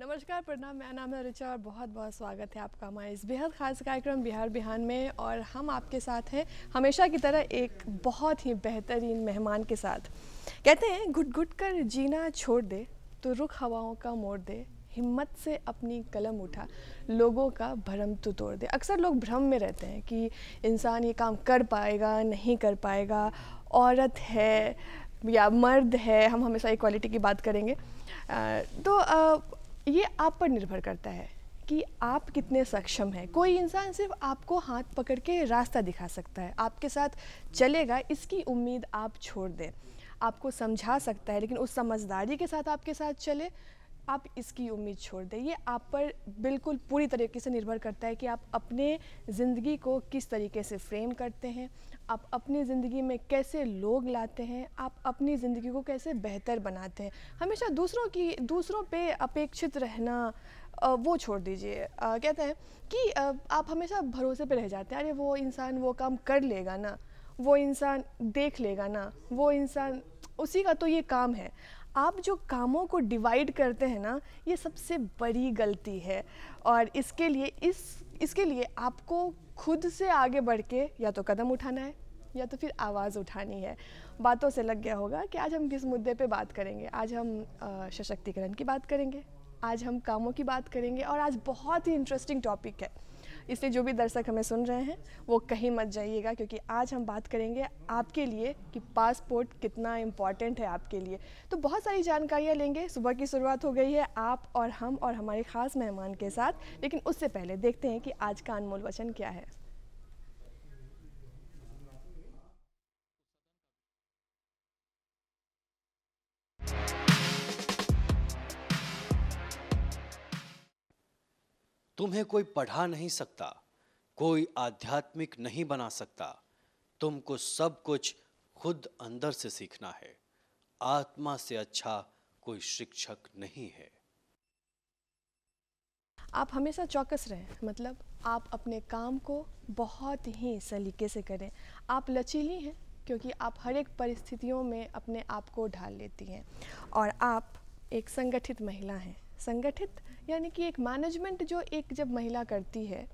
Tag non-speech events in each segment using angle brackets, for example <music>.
नमस्कार प्रणाम मेरा नाम है रिचा और बहुत बहुत स्वागत है आपका हमारे इस बेहद ख़ास कार्यक्रम बिहार बिहान में और हम आपके साथ हैं हमेशा की तरह एक बहुत ही बेहतरीन मेहमान के साथ कहते हैं घुट घुट कर जीना छोड़ दे तो रुख हवाओं का मोड़ दे हिम्मत से अपनी कलम उठा लोगों का भ्रम तो तोड़ दे अक्सर लोग भ्रम में रहते हैं कि इंसान ये काम कर पाएगा नहीं कर पाएगा औरत है या मर्द है हम हमेशा इक्वालिटी की बात करेंगे तो ये आप पर निर्भर करता है कि आप कितने सक्षम हैं कोई इंसान सिर्फ आपको हाथ पकड़ के रास्ता दिखा सकता है आपके साथ चलेगा इसकी उम्मीद आप छोड़ दें आपको समझा सकता है लेकिन उस समझदारी के साथ आपके साथ चले आप इसकी उम्मीद छोड़ दें ये आप पर बिल्कुल पूरी तरीके से निर्भर करता है कि आप अपने ज़िंदगी को किस तरीके से फ्रेम करते हैं आप अपनी ज़िंदगी में कैसे लोग लाते हैं आप अपनी ज़िंदगी को कैसे बेहतर बनाते हैं हमेशा दूसरों की दूसरों पे अपेक्षित रहना वो छोड़ दीजिए कहते हैं कि आप हमेशा भरोसे पे रह जाते हैं अरे वो इंसान वो काम कर लेगा ना वो इंसान देख लेगा ना वो इंसान उसी का तो ये काम है आप जो कामों को डिवाइड करते हैं ना ये सबसे बड़ी गलती है और इसके लिए इस इसके लिए आपको खुद से आगे बढ़ के या तो कदम उठाना है या तो फिर आवाज़ उठानी है बातों से लग गया होगा कि आज हम किस मुद्दे पे बात करेंगे आज हम सशक्तिकरण की बात करेंगे आज हम कामों की बात करेंगे और आज बहुत ही इंटरेस्टिंग टॉपिक है इसलिए जो भी दर्शक हमें सुन रहे हैं वो कहीं मत जाइएगा क्योंकि आज हम बात करेंगे आपके लिए कि पासपोर्ट कितना इम्पॉर्टेंट है आपके लिए तो बहुत सारी जानकारियाँ लेंगे सुबह की शुरुआत हो गई है आप और हम और हमारे ख़ास मेहमान के साथ लेकिन उससे पहले देखते हैं कि आज का अनमोल वचन क्या है तुम्हें कोई पढ़ा नहीं सकता कोई आध्यात्मिक नहीं बना सकता तुमको सब कुछ खुद अंदर से सीखना है आत्मा से अच्छा कोई शिक्षक नहीं है आप हमेशा चौकस रहें मतलब आप अपने काम को बहुत ही सलीके से करें आप लचीली हैं क्योंकि आप हर एक परिस्थितियों में अपने आप को ढाल लेती हैं और आप एक संगठित महिला हैं संगठित यानी कि एक मैनेजमेंट जो एक जब महिला करती है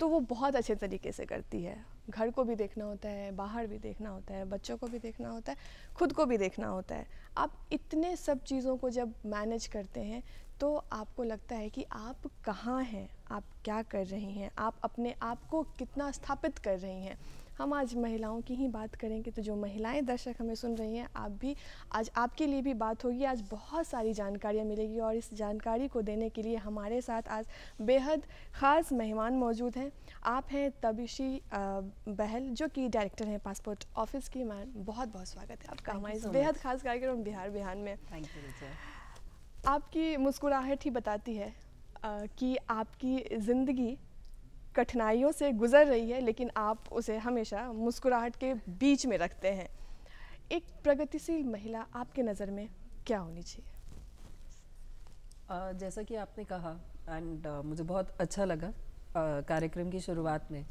तो वो बहुत अच्छे तरीके से करती है घर को भी देखना होता है बाहर भी देखना होता है बच्चों को भी देखना होता है खुद को भी देखना होता है आप इतने सब चीज़ों को जब मैनेज करते हैं तो आपको लगता है कि आप कहाँ हैं आप क्या कर रही हैं आप अपने आप को कितना स्थापित कर रही हैं हम आज महिलाओं की ही बात करेंगे तो जो महिलाएं दर्शक हमें सुन रही हैं आप भी आज आपके लिए भी बात होगी आज बहुत सारी जानकारियाँ मिलेगी और इस जानकारी को देने के लिए हमारे साथ आज बेहद ख़ास मेहमान मौजूद हैं आप हैं तबिशी बहल जो कि डायरेक्टर हैं पासपोर्ट ऑफिस की मैम बहुत बहुत स्वागत है आपका हमारे so बेहद ख़ास कार्यक्रम बिहार बिहार में आपकी मुस्कुराहट ही बताती है कि आपकी ज़िंदगी कठिनाइयों से गुजर रही है लेकिन आप उसे हमेशा मुस्कुराहट के बीच में रखते हैं एक प्रगतिशील महिला आपके नज़र में क्या होनी चाहिए uh, जैसा कि आपने कहा एंड uh, मुझे बहुत अच्छा लगा uh, कार्यक्रम की शुरुआत में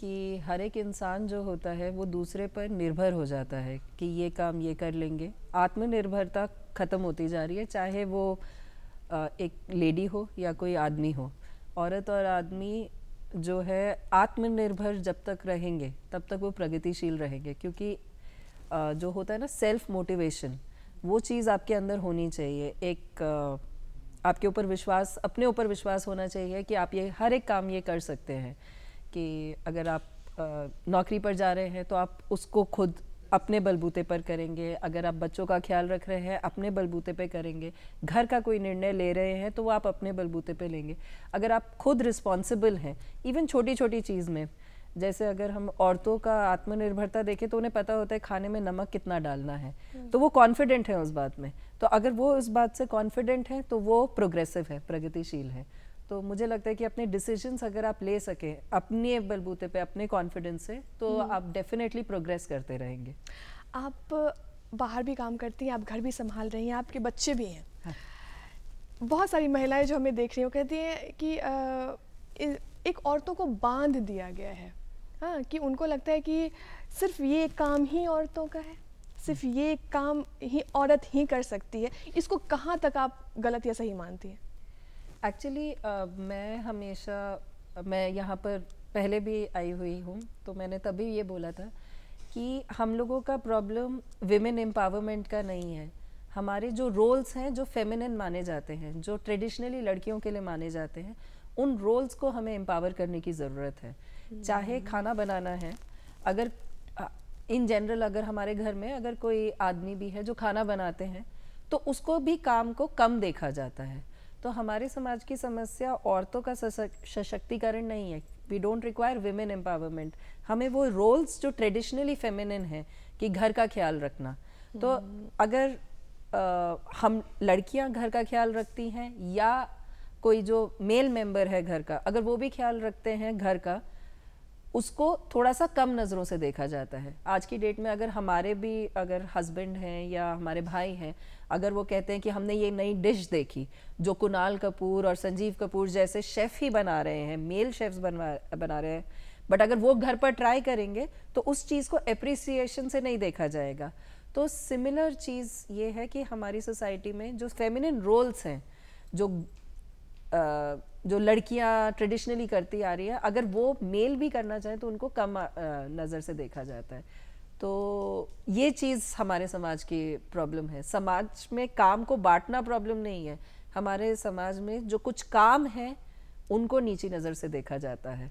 कि हर एक इंसान जो होता है वो दूसरे पर निर्भर हो जाता है कि ये काम ये कर लेंगे आत्मनिर्भरता ख़त्म होती जा रही है चाहे वो एक लेडी हो या कोई आदमी हो औरत और आदमी जो है आत्मनिर्भर जब तक रहेंगे तब तक वो प्रगतिशील रहेंगे क्योंकि जो होता है ना सेल्फ मोटिवेशन वो चीज़ आपके अंदर होनी चाहिए एक आपके ऊपर विश्वास अपने ऊपर विश्वास होना चाहिए कि आप ये हर एक काम ये कर सकते हैं कि अगर आप नौकरी पर जा रहे हैं तो आप उसको खुद अपने बलबूते पर करेंगे अगर आप बच्चों का ख्याल रख रहे हैं अपने बलबूते पर करेंगे घर का कोई निर्णय ले रहे हैं तो वो आप अपने बलबूते पर लेंगे अगर आप खुद रिस्पॉन्सिबल हैं इवन छोटी छोटी चीज़ में जैसे अगर हम औरतों का आत्मनिर्भरता देखें तो उन्हें पता होता है खाने में नमक कितना डालना है हम्म। तो वो कॉन्फिडेंट हैं उस बात में तो अगर वो उस बात से कॉन्फिडेंट हैं तो वो प्रोग्रेसिव है प्रगतिशील है तो मुझे लगता है कि अपने डिसीजन अगर आप ले सकें अपने बलबूते पे अपने कॉन्फिडेंस से तो हम्म। आप डेफिनेटली प्रोग्रेस करते रहेंगे आप बाहर भी काम करती हैं आप घर भी संभाल रही हैं आपके बच्चे भी हैं हाँ। बहुत सारी महिलाएं जो हमें देख रही हैं कहती हैं कि एक औरतों को बांध दिया गया है हाँ कि उनको लगता है कि सिर्फ ये काम ही औरतों का है सिर्फ ये काम ही औरत ही कर सकती है इसको कहाँ तक आप गलत या सही मानती हैं एक्चुअली uh, मैं हमेशा मैं यहाँ पर पहले भी आई हुई हूँ तो मैंने तभी ये बोला था कि हम लोगों का प्रॉब्लम विमेन एम्पावरमेंट का नहीं है हमारे जो रोल्स हैं जो फेमिनिन माने जाते हैं जो ट्रेडिशनली लड़कियों के लिए माने जाते हैं उन रोल्स को हमें एम्पावर करने की ज़रूरत है चाहे हम्म। खाना बनाना है अगर इन जनरल अगर हमारे घर में अगर कोई आदमी भी है जो खाना बनाते हैं तो उसको भी काम को कम देखा जाता है तो हमारे समाज की समस्या औरतों का सशक्तिकरण नहीं है we don't require women empowerment हमें वो रोल्स जो ट्रेडिशनली फेमिनिन है कि घर का ख्याल रखना तो हम्म। अगर आ, हम लड़कियां घर का ख्याल रखती हैं या कोई जो मेल मेंबर है घर का अगर वो भी ख्याल रखते हैं घर का उसको थोड़ा सा कम नज़रों से देखा जाता है आज की डेट में अगर हमारे भी अगर हस्बैंड हैं या हमारे भाई हैं अगर वो कहते हैं कि हमने ये नई डिश देखी जो कुणाल कपूर और संजीव कपूर जैसे शेफ़ ही बना रहे हैं मेल शेफ्स बनवा बना रहे हैं बट अगर वो घर पर ट्राई करेंगे तो उस चीज़ को अप्रिसिएशन से नहीं देखा जाएगा तो सिमिलर चीज़ ये है कि हमारी सोसाइटी में जो फेमिनिन रोल्स हैं जो आ, जो लड़कियां ट्रेडिशनली करती आ रही है अगर वो मेल भी करना चाहे तो उनको कम नज़र से देखा जाता है तो ये चीज़ हमारे समाज की प्रॉब्लम है समाज में काम को बांटना प्रॉब्लम नहीं है हमारे समाज में जो कुछ काम है उनको नीची नज़र से देखा जाता है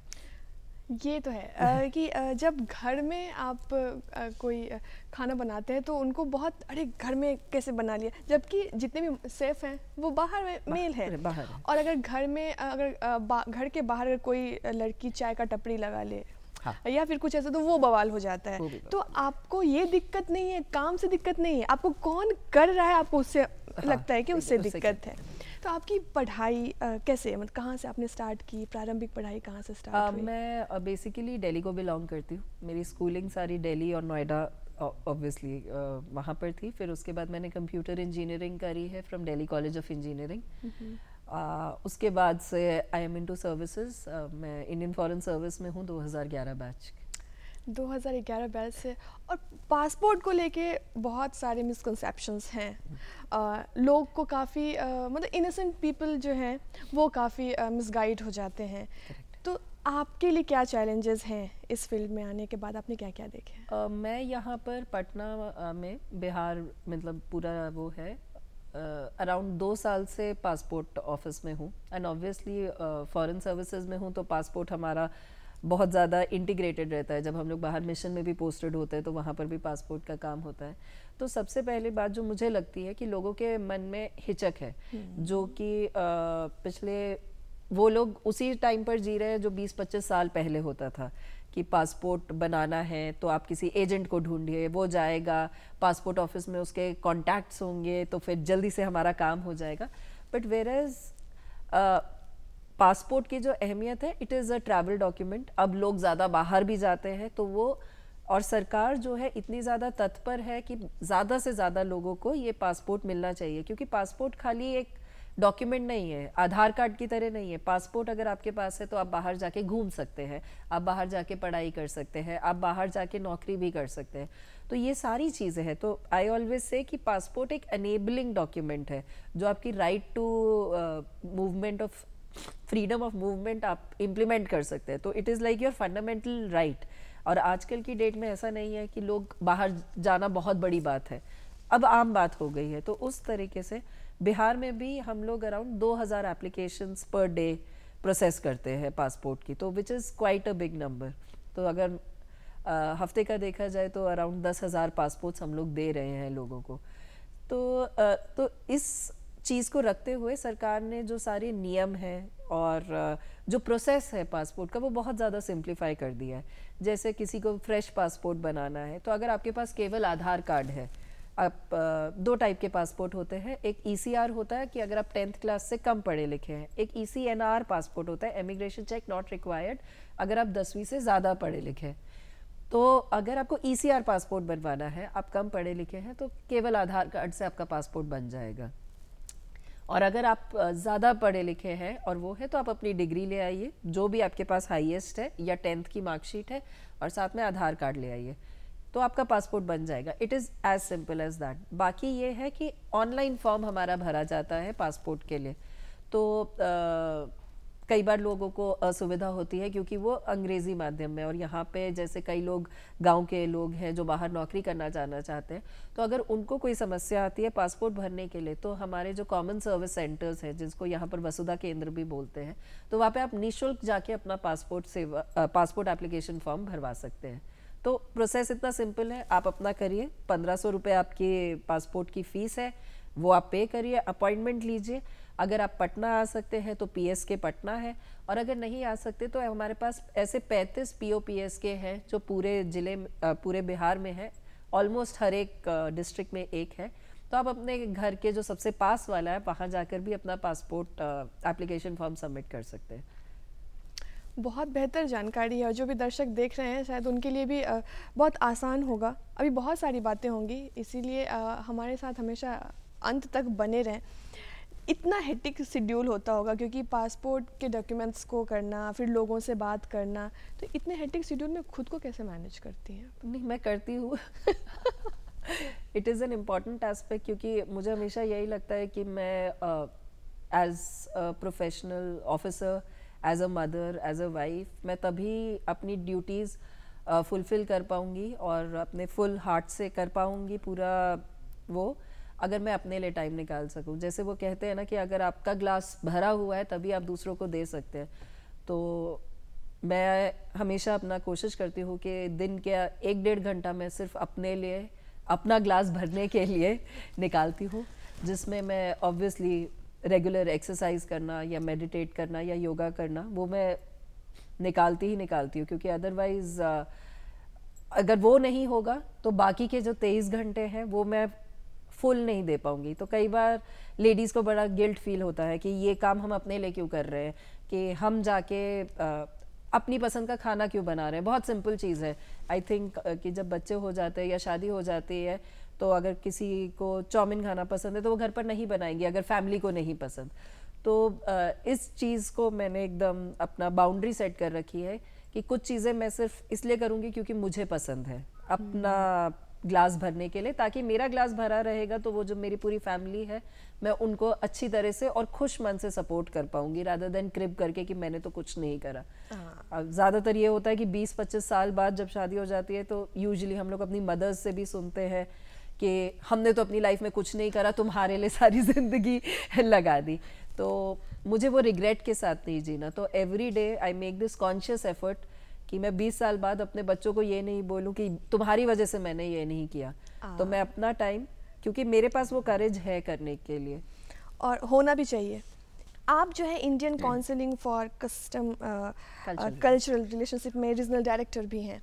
ये तो है आ, <laughs> कि आ, जब घर में आप आ, कोई खाना बनाते हैं तो उनको बहुत अरे घर में कैसे बना लिया जबकि जितने भी सेफ हैं वो बाहर में, मेल है बाहर और अगर घर में अगर घर के बाहर अगर कोई लड़की चाय का टपरी लगा ले हाँ। या फिर कुछ ऐसा तो वो बवाल हो जाता है तो आपको ये दिक्कत नहीं है काम से दिक्कत नहीं है आपको कौन कर रहा है आपको उससे हाँ, लगता है कि उससे दिक्कत है तो आपकी पढ़ाई कैसे मतलब कहाँ से आपने स्टार्ट की प्रारंभिक पढ़ाई कहाँ से स्टार्ट आ, हुई? मैं बेसिकली दिल्ली को बिलोंग करती हूँ मेरी स्कूलिंग सारी दिल्ली और नोएडा ऑब्वियसली वहाँ पर थी फिर उसके बाद मैंने कंप्यूटर इंजीनियरिंग करी है from Delhi college of engineering उसके बाद से I am into services मैं इंडियन फॉरन सर्विस में हूँ दो बैच 2011 से और पासपोर्ट को लेके बहुत सारे मिसकनसेप्शंस हैं लोग को काफ़ी मतलब इनोसेंट पीपल जो हैं वो काफ़ी मिसगाइड हो जाते हैं तो आपके लिए क्या चैलेंजेस हैं इस फील्ड में आने के बाद आपने क्या क्या देखे uh, मैं यहाँ पर पटना में बिहार मतलब पूरा वो है अराउंड uh, दो साल से पासपोर्ट ऑफिस में हूँ एंड ऑब्वियसली फॉरेन सर्विसेज में हूँ तो पासपोर्ट हमारा uh, बहुत ज़्यादा इंटीग्रेटेड रहता है जब हम लोग बाहर मिशन में भी पोस्टेड होते हैं तो वहाँ पर भी पासपोर्ट का काम होता है तो सबसे पहली बात जो मुझे लगती है कि लोगों के मन में हिचक है हम्म। जो कि पिछले वो लोग उसी टाइम पर जी रहे हैं जो 20-25 साल पहले होता था कि पासपोर्ट बनाना है तो आप किसी एजेंट को ढूंढिए वो जाएगा पासपोर्ट ऑफिस में उसके कॉन्टैक्ट्स होंगे तो फिर जल्दी से हमारा काम हो जाएगा बट वेर एज़ पासपोर्ट की जो अहमियत है it is a travel document अब लोग ज़्यादा बाहर भी जाते हैं तो वो और सरकार जो है इतनी ज़्यादा तत्पर है कि ज़्यादा से ज़्यादा लोगों को ये पासपोर्ट मिलना चाहिए क्योंकि पासपोर्ट खाली एक डॉक्यूमेंट नहीं है आधार कार्ड की तरह नहीं है पासपोर्ट अगर आपके पास है तो आप बाहर जाके घूम सकते हैं आप बाहर जाके पढ़ाई कर सकते हैं आप बाहर जाके नौकरी भी कर सकते हैं तो ये सारी चीज़ें हैं तो आई ऑलवेज से कि पासपोर्ट एक अनेबलिंग डॉक्यूमेंट है जो आपकी right to movement of freedom of movement आप इम्प्लीमेंट कर सकते हैं तो it is like your fundamental right और आजकल की डेट में ऐसा नहीं है कि लोग बाहर जाना बहुत बड़ी बात है अब आम बात हो गई है तो उस तरीके से बिहार में भी हम लोग अराउंड 2000 हज़ार एप्लीकेशंस पर डे प्रोसेस करते हैं पासपोर्ट की तो which is quite a big number तो अगर आ, हफ्ते का देखा जाए तो अराउंड दस हज़ार पासपोर्ट्स हम लोग दे रहे हैं लोगों को तो आ, तो इस चीज़ को रखते हुए सरकार ने जो सारे नियम हैं और जो प्रोसेस है पासपोर्ट का वो बहुत ज़्यादा सिंप्लीफाई कर दिया है जैसे किसी को फ्रेश पासपोर्ट बनाना है तो अगर आपके पास केवल आधार कार्ड है आप दो टाइप के पासपोर्ट होते हैं एक ई e होता है कि अगर आप टेंथ क्लास से कम पढ़े लिखे हैं एक ई e पासपोर्ट होता है इमिग्रेशन चेक नॉट रिक्वायर्ड अगर आप दसवीं से ज़्यादा पढ़े लिखे हैं तो अगर आपको ई e पासपोर्ट बनवाना है आप कम पढ़े लिखे हैं तो केवल आधार कार्ड से आपका पासपोर्ट बन जाएगा और अगर आप ज़्यादा पढ़े लिखे हैं और वो है तो आप अपनी डिग्री ले आइए जो भी आपके पास हाईएस्ट है या टेंथ की मार्कशीट है और साथ में आधार कार्ड ले आइए तो आपका पासपोर्ट बन जाएगा it is as simple as that बाकी ये है कि ऑनलाइन फॉर्म हमारा भरा जाता है पासपोर्ट के लिए तो कई बार लोगों को असुविधा होती है क्योंकि वो अंग्रेज़ी माध्यम में और यहाँ पे जैसे कई लोग गांव के लोग हैं जो बाहर नौकरी करना जाना चाहते हैं तो अगर उनको कोई समस्या आती है पासपोर्ट भरने के लिए तो हमारे जो कॉमन सर्विस सेंटर्स हैं जिसको यहाँ पर वसुधा केंद्र भी बोलते हैं तो वहाँ पर आप निःशुल्क जाके अपना पासपोर्ट सेवा पासपोर्ट एप्लीकेशन फॉर्म भरवा सकते हैं तो प्रोसेस इतना सिंपल है आप अपना करिए पंद्रह सौ रुपये आपकी पासपोर्ट की फ़ीस है वो आप पे करिए अपॉइंटमेंट लीजिए अगर आप पटना आ सकते हैं तो पीएसके पटना है और अगर नहीं आ सकते तो हमारे पास ऐसे 35 पीओपीएसके हैं जो पूरे ज़िले पूरे बिहार में है ऑलमोस्ट हर एक डिस्ट्रिक्ट में एक है तो आप अपने घर के जो सबसे पास वाला है वहाँ जाकर भी अपना पासपोर्ट एप्लीकेशन फॉर्म सबमिट कर सकते हैं बहुत बेहतर जानकारी है और जो भी दर्शक देख रहे हैं शायद उनके लिए भी बहुत आसान होगा अभी बहुत सारी बातें होंगी इसीलिए हमारे साथ हमेशा अंत तक बने रहें इतना हेटिक शेड्यूल होता होगा क्योंकि पासपोर्ट के डॉक्यूमेंट्स को करना फिर लोगों से बात करना तो इतने हेटिक शेड्यूल में खुद को कैसे मैनेज करती हैं नहीं मैं करती हूँ it is an important aspect क्योंकि मुझे हमेशा यही लगता है कि मैं as professional officer as a mother as a wife मैं तभी अपनी ड्यूटीज़ फुलफ़िल uh, कर पाऊँगी और अपने फुल हार्ट से कर पाऊँगी पूरा वो अगर मैं अपने लिए टाइम निकाल सकूँ जैसे वो कहते हैं ना कि अगर आपका ग्लास भरा हुआ है तभी आप दूसरों को दे सकते हैं तो मैं हमेशा अपना कोशिश करती हूँ कि दिन के एक डेढ़ घंटा मैं सिर्फ अपने लिए अपना ग्लास भरने के लिए निकालती हूँ जिसमें मैं ऑब्वियसली रेगुलर एक्सरसाइज करना या मेडिटेट करना या योगा करना वो मैं निकालती ही निकालती हूँ क्योंकि अदरवाइज़ अगर वो नहीं होगा तो बाकी के जो तेईस घंटे हैं वो मैं फुल नहीं दे पाऊंगी तो कई बार लेडीज़ को बड़ा गिल्ट फील होता है कि ये काम हम अपने लिए क्यों कर रहे हैं कि हम जाके आ, अपनी पसंद का खाना क्यों बना रहे हैं बहुत सिंपल चीज़ है आई थिंक कि जब बच्चे हो जाते हैं या शादी हो जाती है तो अगर किसी को चाउमिन खाना पसंद है तो वो घर पर नहीं बनाएंगी अगर फैमिली को नहीं पसंद तो इस चीज़ को मैंने एकदम अपना बाउंड्री सेट कर रखी है कि कुछ चीज़ें मैं सिर्फ इसलिए करूँगी क्योंकि मुझे पसंद है अपना ग्लास भरने के लिए ताकि मेरा ग्लास भरा रहेगा तो वो जो मेरी पूरी फैमिली है मैं उनको अच्छी तरह से और खुश मन से सपोर्ट कर पाऊंगी रादर देन क्रिप करके कि मैंने तो कुछ नहीं करा हाँ। अब ज़्यादातर ये होता है कि 20-25 साल बाद जब शादी हो जाती है तो यूजली हम लोग अपनी मदर्स से भी सुनते हैं कि हमने तो अपनी लाइफ में कुछ नहीं करा तुम्हारे लिए सारी <laughs> ज़िंदगी लगा दी तो मुझे वो रिग्रेट के साथ नहीं जीना तो every day I make this conscious effort कि मैं 20 साल बाद अपने बच्चों को ये नहीं बोलूँ कि तुम्हारी वजह से मैंने ये नहीं किया तो मैं अपना टाइम क्योंकि मेरे पास वो करेज है करने के लिए और होना भी चाहिए आप जो है Indian counselling for custom cultural relationship में रीजनल डायरेक्टर भी हैं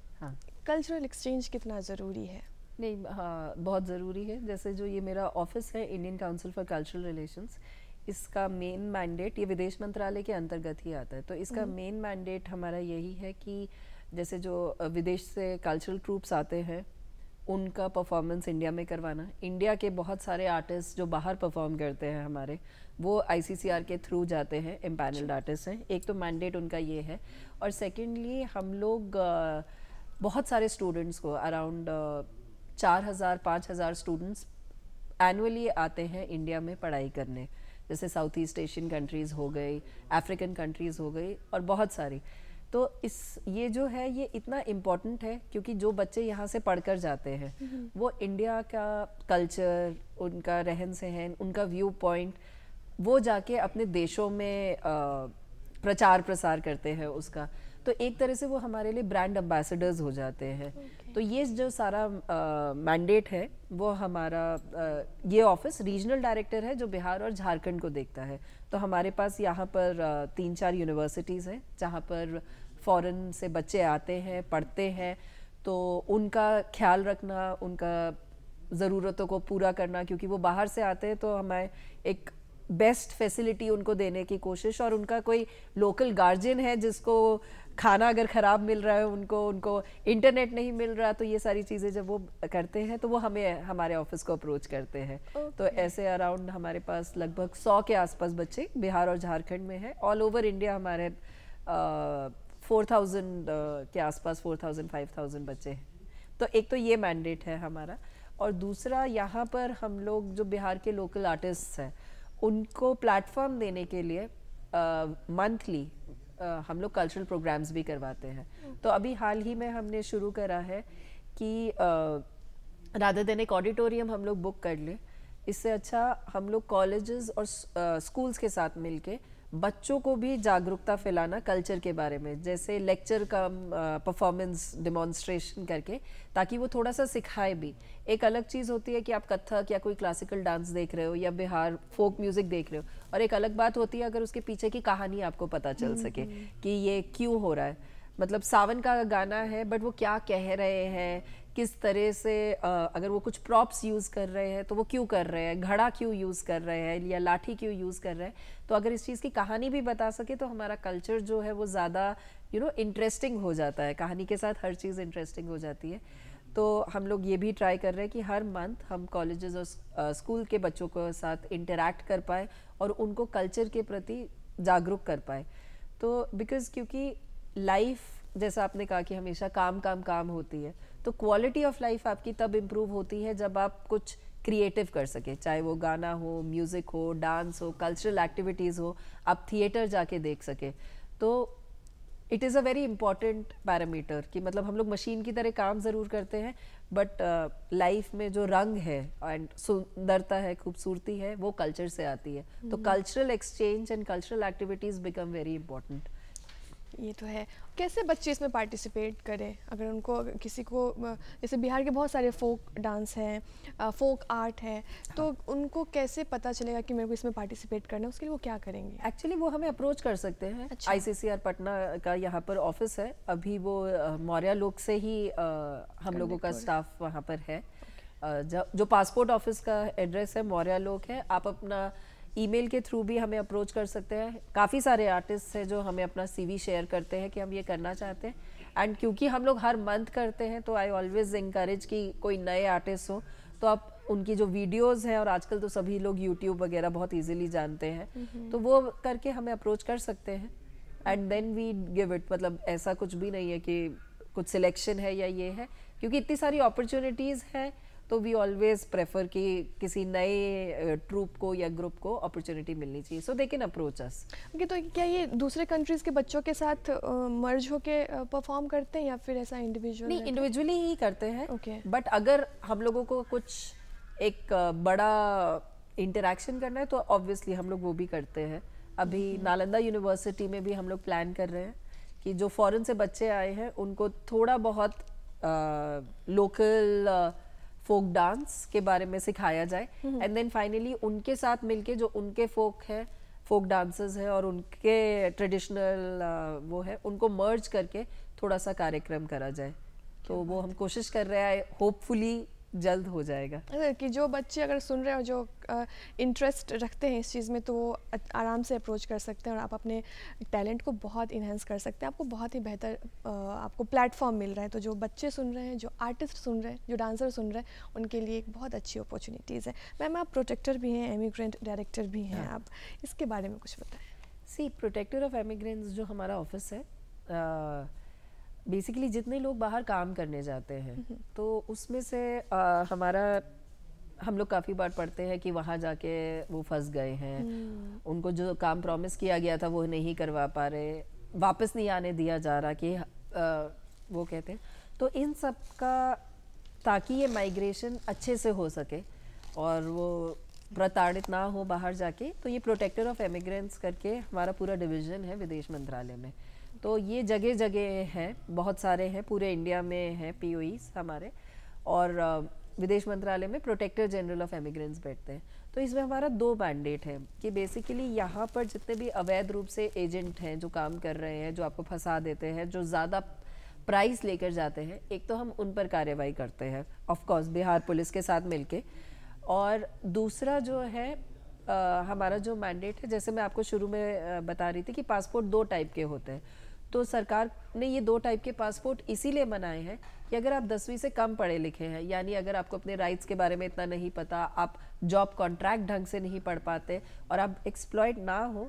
कल्चरल हाँ। एक्सचेंज कितना ज़रूरी है नहीं हाँ बहुत ज़रूरी है जैसे जो ये मेरा ऑफिस है Indian council for cultural relations इसका मेन मैंडेट ये विदेश मंत्रालय के अंतर्गत ही आता है तो इसका मेन हम्म। मैंडेट हमारा यही है कि जैसे जो विदेश से कल्चरल ट्रूप्स आते हैं उनका परफॉर्मेंस इंडिया में करवाना इंडिया के बहुत सारे आर्टिस्ट जो बाहर परफॉर्म करते हैं हमारे वो आई के थ्रू जाते हैं एम्पैनल्ड अच्छा। आर्टिस्ट हैं एक तो मैंडेट उनका ये है और सेकेंडली हम लोग बहुत सारे स्टूडेंट्स को अराउंड चार हज़ार पाँच हज़ार स्टूडेंट्स एनुअली आते हैं इंडिया में पढ़ाई करने जैसे साउथ ईस्ट एशियन कंट्रीज़ हो गई अफ्रीकन कंट्रीज़ हो गई और बहुत सारी तो इस ये जो है ये इतना इम्पॉर्टेंट है क्योंकि जो बच्चे यहाँ से पढ़ कर जाते हैं हम्म। वो इंडिया का कल्चर उनका रहन सहन उनका व्यू पॉइंट वो जाके अपने देशों में आ, प्रचार प्रसार करते हैं उसका तो एक तरह से वो हमारे लिए ब्रांड एम्बेसडर्स हो जाते हैं okay. तो ये जो सारा मैंडेट है वो हमारा आ, ये ऑफिस रीजनल डायरेक्टर है जो बिहार और झारखंड को देखता है तो हमारे पास यहाँ पर आ, तीन चार यूनिवर्सिटीज़ हैं जहाँ पर फ़ॉरन से बच्चे आते हैं पढ़ते हैं तो उनका ख्याल रखना उनका ज़रूरतों को पूरा करना क्योंकि वो बाहर से आते हैं तो हमें एक बेस्ट फैसिलिटी उनको देने की कोशिश और उनका कोई लोकल गार्जियन है जिसको खाना अगर ख़राब मिल रहा है उनको उनको इंटरनेट नहीं मिल रहा तो ये सारी चीज़ें जब वो करते हैं तो वो हमें हमारे ऑफिस को अप्रोच करते हैं तो okay. तो ऐसे अराउंड हमारे पास लगभग सौ के आसपास बच्चे बिहार और झारखंड में हैं ऑल ओवर इंडिया हमारे फोर थाउजेंड के आसपास फोर थाउजेंड फाइव थाउजेंड बच्चे हैं तो एक तो ये मैंडेट है हमारा और दूसरा यहाँ पर हम लोग जो बिहार के लोकल आर्टिस्ट हैं उनको प्लेटफॉर्म देने के लिए मंथली uh, हम लोग कल्चरल प्रोग्राम्स भी करवाते हैं तो अभी हाल ही में हमने शुरू करा है कि राधा देन एक ऑडिटोरियम हम लोग बुक कर लें इससे अच्छा हम लोग कॉलेजेस और स्कूल्स के साथ मिलके बच्चों को भी जागरूकता फैलाना कल्चर के बारे में जैसे लेक्चर का परफॉर्मेंस डिमॉन्स्ट्रेशन करके ताकि वो थोड़ा सा सिखाए भी एक अलग चीज़ होती है कि आप कथक या कोई क्लासिकल डांस देख रहे हो या बिहार फोक म्यूज़िक देख रहे हो और एक अलग बात होती है अगर उसके पीछे की कहानी आपको पता चल हम्म, सके हम्म। कि ये क्यों हो रहा है मतलब सावन का गाना है बट वो क्या कह रहे हैं किस तरह से अगर वो कुछ प्रॉप्स यूज़ कर रहे हैं तो वो क्यों कर रहे हैं घड़ा क्यों यूज़ कर रहे हैं या लाठी क्यों यूज़ कर रहे हैं तो अगर इस चीज़ की कहानी भी बता सके तो हमारा कल्चर जो है वो ज़्यादा यू नो इंटरेस्टिंग हो जाता है कहानी के साथ हर चीज़ इंटरेस्टिंग हो जाती है तो हम लोग ये भी ट्राई कर रहे हैं कि हर मंथ हम कॉलेजेस और स्कूल के बच्चों के साथ इंटरेक्ट कर पाए और उनको कल्चर के प्रति जागरूक कर पाए तो बिकॉज़ क्योंकि लाइफ जैसा आपने कहा कि हमेशा काम काम काम होती है तो क्वालिटी ऑफ लाइफ आपकी तब इम्प्रूव होती है जब आप कुछ क्रिएटिव कर सके चाहे वो गाना हो म्यूज़िक हो डांस हो कल्चरल एक्टिविटीज़ हो आप थिएटर जाके देख सके तो it is a very important parameter कि मतलब हम लोग मशीन की तरह काम ज़रूर करते हैं बट लाइफ uh, में जो रंग है एंड सुंदरता है खूबसूरती है वो कल्चर से आती है mm -hmm. तो cultural exchange and cultural activities become very important ये तो है कैसे बच्चे इसमें पार्टिसिपेट करें अगर उनको किसी को जैसे बिहार के बहुत सारे फोक डांस हैं फोक आर्ट है तो हाँ। उनको कैसे पता चलेगा कि मेरे को इसमें पार्टिसिपेट करना है उसके लिए वो क्या करेंगे एक्चुअली वो हमें अप्रोच कर सकते हैं अच्छा। आर पटना का यहाँ पर ऑफिस है अभी वो मौर्या लोक से ही आ, हम लोगों का स्टाफ वहाँ पर है जो पासपोर्ट ऑफिस का एड्रेस है मौर्या लोक है आप अपना ईमेल के थ्रू भी हमें अप्रोच कर सकते हैं काफ़ी सारे आर्टिस्ट हैं जो हमें अपना सी शेयर करते हैं कि हम ये करना चाहते हैं एंड क्योंकि हम लोग हर मंथ करते हैं तो आई ऑलवेज इंकरेज कि कोई नए आर्टिस्ट हो तो आप उनकी जो वीडियोस हैं और आजकल तो सभी लोग यूट्यूब वगैरह बहुत इजीली जानते हैं तो वो करके हमें अप्रोच कर सकते हैं and then we give it मतलब ऐसा कुछ भी नहीं है कि कुछ सिलेक्शन है या ये है क्योंकि इतनी सारी अपॉर्चुनिटीज़ हैं तो वी ऑलवेज प्रेफर कि किसी नए ट्रूप को या ग्रुप को अपॉर्चुनिटी मिलनी चाहिए so they can approach us okay तो क्या ये दूसरे कंट्रीज़ के बच्चों के साथ मर्ज uh, होके परफॉर्म uh, करते हैं या फिर ऐसा इंडिविजुअल नहीं इंडिविजुअली ही करते हैं ओके okay. बट अगर हम लोगों को कुछ एक बड़ा इंटरेक्शन करना है तो ऑब्वियसली हम लोग वो भी करते हैं अभी mm -hmm. नालंदा यूनिवर्सिटी में भी हम लोग प्लान कर रहे हैं कि जो फॉरेन से बच्चे आए हैं उनको थोड़ा बहुत लोकल uh, फोक डांस के बारे में सिखाया जाए एंड देन फाइनली उनके साथ मिलके जो उनके फोक है फोक डांसर्स है और उनके ट्रेडिशनल वो है उनको मर्ज करके थोड़ा सा कार्यक्रम करा जाए तो वो हम कोशिश कर रहे हैं होपफुली जल्द हो जाएगा कि जो बच्चे अगर सुन रहे हैं और जो इंटरेस्ट रखते हैं इस चीज़ में तो वो आराम से अप्रोच कर सकते हैं और आप अपने टैलेंट को बहुत इन्हेंस कर सकते हैं आपको बहुत ही बेहतर आपको प्लेटफॉर्म मिल रहा है तो जो बच्चे सुन रहे हैं जो आर्टिस्ट सुन रहे हैं जो डांसर सुन रहे हैं उनके लिए एक बहुत अच्छी अपॉर्चुनिटीज़ है मैम आप प्रोटेक्टर भी हैं एमीग्रेंट डायरेक्टर भी हैं हाँ। आप इसके बारे में कुछ बताएं सी प्रोटेक्टर ऑफ एमीग्रेंट जो हमारा ऑफिस है बेसिकली जितने लोग बाहर काम करने जाते हैं हम्म हम्म। तो उसमें से आ, हमारा हम लोग काफ़ी बार पढ़ते हैं कि वहाँ जाके वो फंस गए हैं हम्म। उनको जो काम प्रॉमिस किया गया था वो नहीं करवा पा रहे वापस नहीं आने दिया जा रहा कि आ, वो कहते हैं तो इन सब का ताकि ये माइग्रेशन अच्छे से हो सके और वो प्रताड़ित ना हो बाहर जाके तो ये प्रोटेक्टर ऑफ एमिग्रेंट्स करके हमारा पूरा डिवीजन है विदेश मंत्रालय में तो ये जगह जगह हैं बहुत सारे हैं पूरे इंडिया में हैं पी हमारे और विदेश मंत्रालय में प्रोटेक्टर जनरल ऑफ एमिग्रेंट्स बैठते हैं तो इसमें हमारा दो मैंडेट है कि बेसिकली यहाँ पर जितने भी अवैध रूप से एजेंट हैं जो काम कर रहे हैं जो आपको फंसा देते हैं जो ज़्यादा प्राइस लेकर जाते हैं एक तो हम उन पर कार्रवाई करते हैं ऑफ कोर्स बिहार पुलिस के साथ मिलके और दूसरा जो है आ, हमारा जो मैंडेट है जैसे मैं आपको शुरू में बता रही थी कि पासपोर्ट दो टाइप के होते हैं तो सरकार ने ये दो टाइप के पासपोर्ट इसीलिए बनाए हैं कि अगर आप दसवीं से कम पढ़े लिखे हैं यानी अगर आपको अपने राइट्स के बारे में इतना नहीं पता आप जॉब कॉन्ट्रैक्ट ढंग से नहीं पढ़ पाते और आप एक्सप्लॉयड ना हो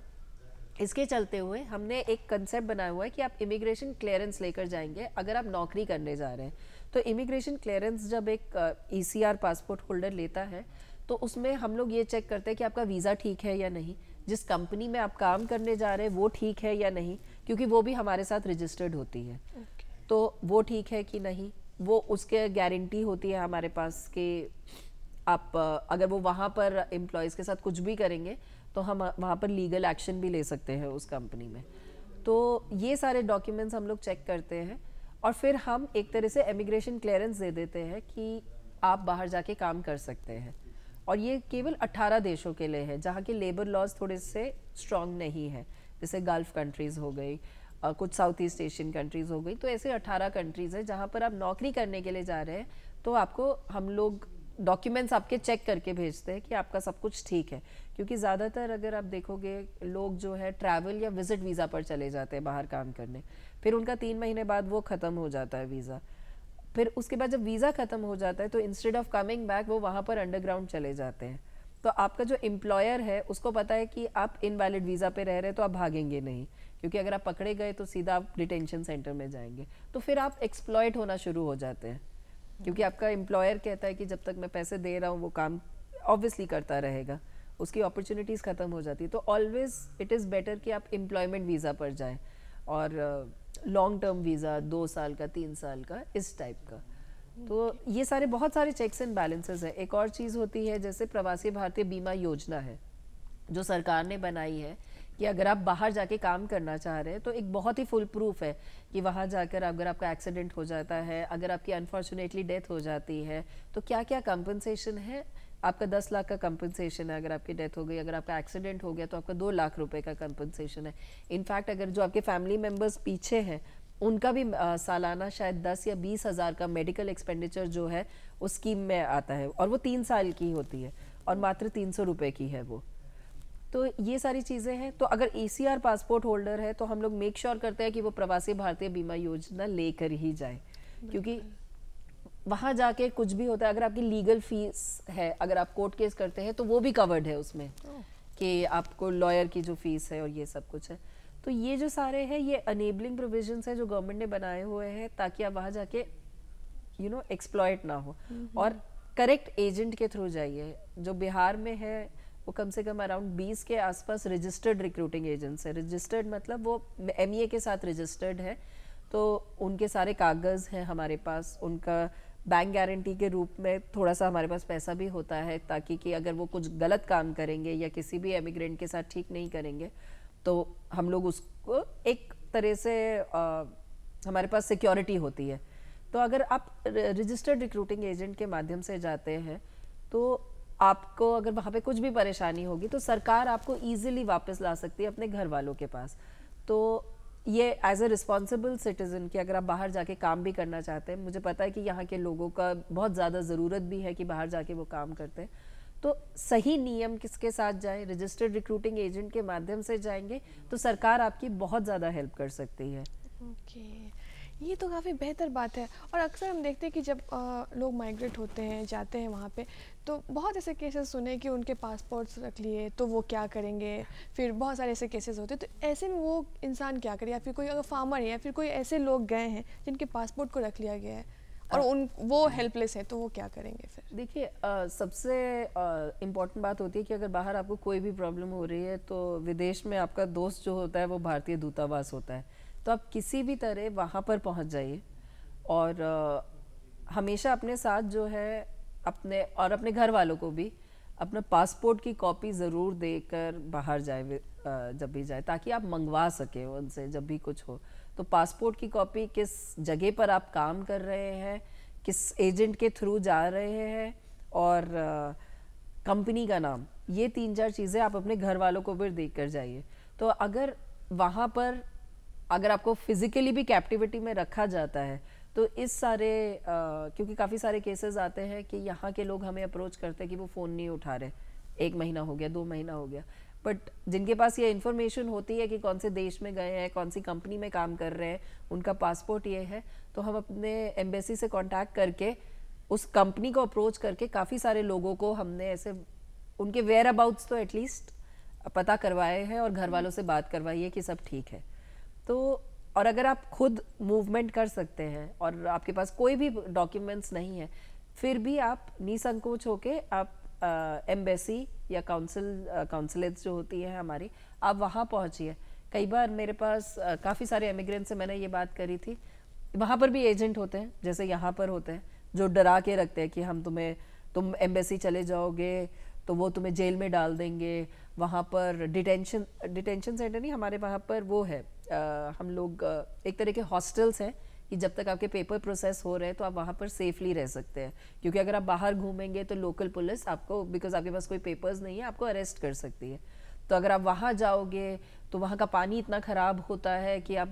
इसके चलते हुए हमने एक कंसेप्ट बनाया हुआ है कि आप इमिग्रेशन क्लियरेंस लेकर जाएंगे अगर आप नौकरी करने जा रहे हैं तो इमिग्रेशन क्लियरेंस जब एक ई पासपोर्ट होल्डर लेता है तो उसमें हम लोग ये चेक करते हैं कि आपका वीज़ा ठीक है या नहीं जिस कंपनी में आप काम करने जा रहे हैं वो ठीक है या नहीं क्योंकि वो भी हमारे साथ रजिस्टर्ड होती है okay. तो वो ठीक है कि नहीं वो उसके गारंटी होती है हमारे पास कि आप अगर वो वहाँ पर एम्प्लॉयज़ के साथ कुछ भी करेंगे तो हम वहाँ पर लीगल एक्शन भी ले सकते हैं उस कंपनी में तो ये सारे डॉक्यूमेंट्स हम लोग चेक करते हैं और फिर हम एक तरह से एमिग्रेशन क्लियरेंस दे देते हैं कि आप बाहर जाके काम कर सकते हैं और ये केवल 18 देशों के लिए है जहाँ के लेबर लॉज थोड़े से स्ट्रॉन्ग नहीं है जैसे गल्फ कंट्रीज हो गई Uh, कुछ साउथ ईस्ट एशियन कंट्रीज़ हो गई तो ऐसे 18 कंट्रीज़ हैं जहाँ पर आप नौकरी करने के लिए जा रहे हैं तो आपको हम लोग डॉक्यूमेंट्स आपके चेक करके भेजते हैं कि आपका सब कुछ ठीक है क्योंकि ज़्यादातर अगर आप देखोगे लोग जो है ट्रैवल या विज़िट वीज़ा पर चले जाते हैं बाहर काम करने फिर उनका तीन महीने बाद वो ख़त्म हो जाता है वीज़ा फिर उसके बाद जब वीज़ा ख़त्म हो जाता है तो इंस्टेड ऑफ कमिंग बैक वो वहाँ पर अंडरग्राउंड चले जाते हैं तो आपका जो एम्प्लॉयर है उसको पता है कि आप इनवैलिड वीज़ा पे रह रहे हैं तो आप भागेंगे नहीं क्योंकि अगर आप पकड़े गए तो सीधा आप डिटेंशन सेंटर में जाएंगे तो फिर आप एक्सप्लॉयट होना शुरू हो जाते हैं क्योंकि आपका एम्प्लॉयर कहता है कि जब तक मैं पैसे दे रहा हूँ वो काम ऑब्वियसली करता रहेगा उसकी अपॉर्चुनिटीज़ ख़त्म हो जाती है तो ऑलवेज़ इट इज़ बेटर कि आप एम्प्लॉयमेंट वीज़ा पर जाएँ और लॉन्ग टर्म वीज़ा दो साल का तीन साल का इस टाइप का तो ये सारे बहुत सारे चेक्स एंड बैलेंसेस हैं एक और चीज़ होती है जैसे प्रवासी भारतीय बीमा योजना है जो सरकार ने बनाई है कि अगर आप बाहर जाके काम करना चाह रहे हैं तो एक बहुत ही फुल प्रूफ है कि वहाँ जाकर अगर आपका एक्सीडेंट हो जाता है अगर आपकी अनफॉर्चुनेटली डेथ हो जाती है तो क्या क्या कंपनसेशन है आपका दस लाख का कंपनसेशन है अगर आपकी डेथ हो गई अगर आपका एक्सीडेंट हो गया तो आपका दो लाख रुपए का कंपनसेशन है इनफैक्ट अगर जो आपके फैमिली मेम्बर्स पीछे हैं उनका भी सालाना शायद दस या बीस हज़ार का मेडिकल एक्सपेंडिचर जो है उस स्कीम में आता है और वो तीन साल की होती है और मात्र तीन सौ रुपये की है वो तो ये सारी चीज़ें हैं तो अगर ए पासपोर्ट होल्डर है तो हम लोग मेक श्योर sure करते हैं कि वो प्रवासी भारतीय बीमा योजना लेकर ही जाए क्योंकि वहाँ जाके कुछ भी होता है अगर आपकी लीगल फीस है अगर आप कोर्ट केस करते हैं तो वो भी कवर्ड है उसमें कि आपको लॉयर की जो फीस है और ये सब कुछ है तो ये जो सारे हैं ये अनेबलिंग प्रोविजंस है जो गवर्नमेंट ने बनाए हुए हैं ताकि आप वहाँ जाके यू नो एक्सप्लॉयट ना हो mm-hmm. और करेक्ट एजेंट के थ्रू जाइए जो बिहार में है वो कम से कम अराउंड 20 के आसपास रजिस्टर्ड रिक्रूटिंग एजेंट्स है रजिस्टर्ड मतलब वो एम e के साथ रजिस्टर्ड है तो उनके सारे कागज़ हैं हमारे पास उनका बैंक गारंटी के रूप में थोड़ा सा हमारे पास पैसा भी होता है ताकि कि अगर वो कुछ गलत काम करेंगे या किसी भी एमिग्रेंट के साथ ठीक नहीं करेंगे तो हम लोग उसको एक तरह से आ, हमारे पास सिक्योरिटी होती है तो अगर आप रजिस्टर्ड रिक्रूटिंग एजेंट के माध्यम से जाते हैं तो आपको अगर वहाँ पे कुछ भी परेशानी होगी तो सरकार आपको इजीली वापस ला सकती है अपने घर वालों के पास तो ये एज अ रिस्पॉन्सिबल सिटीज़न कि अगर आप बाहर जाके काम भी करना चाहते हैं मुझे पता है कि यहाँ के लोगों का बहुत ज़्यादा ज़रूरत भी है कि बाहर जाके वो काम करते हैं तो सही नियम किसके साथ जाए रजिस्टर्ड रिक्रूटिंग एजेंट के माध्यम से जाएंगे तो सरकार आपकी बहुत ज़्यादा हेल्प कर सकती है ओके okay. ये तो काफ़ी बेहतर बात है और अक्सर हम देखते हैं कि जब आ, लोग माइग्रेट होते हैं जाते हैं वहाँ पे तो बहुत ऐसे केसेस सुने कि उनके पासपोर्ट्स रख लिए तो वो क्या करेंगे फिर बहुत सारे ऐसे केसेस होते हैं तो ऐसे में वो इंसान क्या करे या फिर कोई अगर फार्मर है या फिर कोई ऐसे लोग गए हैं जिनके पासपोर्ट को रख लिया गया है और हाँ। उन वो हेल्पलेस हैं तो वो क्या करेंगे फिर देखिए सबसे इम्पॉर्टेंट बात होती है कि अगर बाहर आपको कोई भी प्रॉब्लम हो रही है तो विदेश में आपका दोस्त जो होता है वो भारतीय दूतावास होता है तो आप किसी भी तरह वहाँ पर पहुँच जाइए और आ, हमेशा अपने साथ जो है अपने और अपने घर वालों को भी अपना पासपोर्ट की कॉपी ज़रूर देकर बाहर जाए जब भी जाए ताकि आप मंगवा सकें उनसे जब भी कुछ हो तो पासपोर्ट की कॉपी किस जगह पर आप काम कर रहे हैं किस एजेंट के थ्रू जा रहे हैं और कंपनी का नाम ये तीन चार चीज़ें आप अपने घर वालों को भी देख कर जाइए तो अगर वहाँ पर अगर आपको फिज़िकली भी कैप्टिविटी में रखा जाता है तो इस सारे आ, क्योंकि काफ़ी सारे केसेस आते हैं कि यहाँ के लोग हमें अप्रोच करते हैं कि वो फ़ोन नहीं उठा रहे एक महीना हो गया दो महीना हो गया बट जिनके पास ये इन्फॉर्मेशन होती है कि कौन से देश में गए हैं कौन सी कंपनी में काम कर रहे हैं उनका पासपोर्ट ये है तो हम अपने एम्बेसी से कॉन्टैक्ट करके उस कंपनी को अप्रोच करके काफ़ी सारे लोगों को हमने ऐसे उनके वेयर अबाउट्स तो एटलीस्ट पता करवाए हैं और घर वालों से बात करवाई है कि सब ठीक है तो और अगर आप खुद मूवमेंट कर सकते हैं और आपके पास कोई भी डॉक्यूमेंट्स नहीं है फिर भी आप निसंकोच होके आप एम्बेसी या काउंसिल काउंसलेट्स uh, जो होती है हमारी आप वहाँ पहुँचिए कई बार मेरे पास uh, काफ़ी सारे एमिग्रेंट से मैंने ये बात करी थी वहाँ पर भी एजेंट होते हैं जैसे यहाँ पर होते हैं जो डरा के रखते हैं कि हम तुम्हें तुम एम्बेसी चले जाओगे तो वो तुम्हें जेल में डाल देंगे वहाँ पर डिटेंशन डिटेंशन सेंटर नहीं हमारे वहाँ पर वो है आ, uh, हम लोग एक तरह के हॉस्टल्स हैं कि जब तक आपके पेपर प्रोसेस हो रहे हैं तो आप वहाँ पर सेफली रह सकते हैं क्योंकि अगर आप बाहर घूमेंगे तो लोकल पुलिस आपको बिकॉज आपके पास कोई पेपर्स नहीं है आपको अरेस्ट कर सकती है तो अगर आप वहाँ जाओगे तो वहाँ का पानी इतना ख़राब होता है कि आप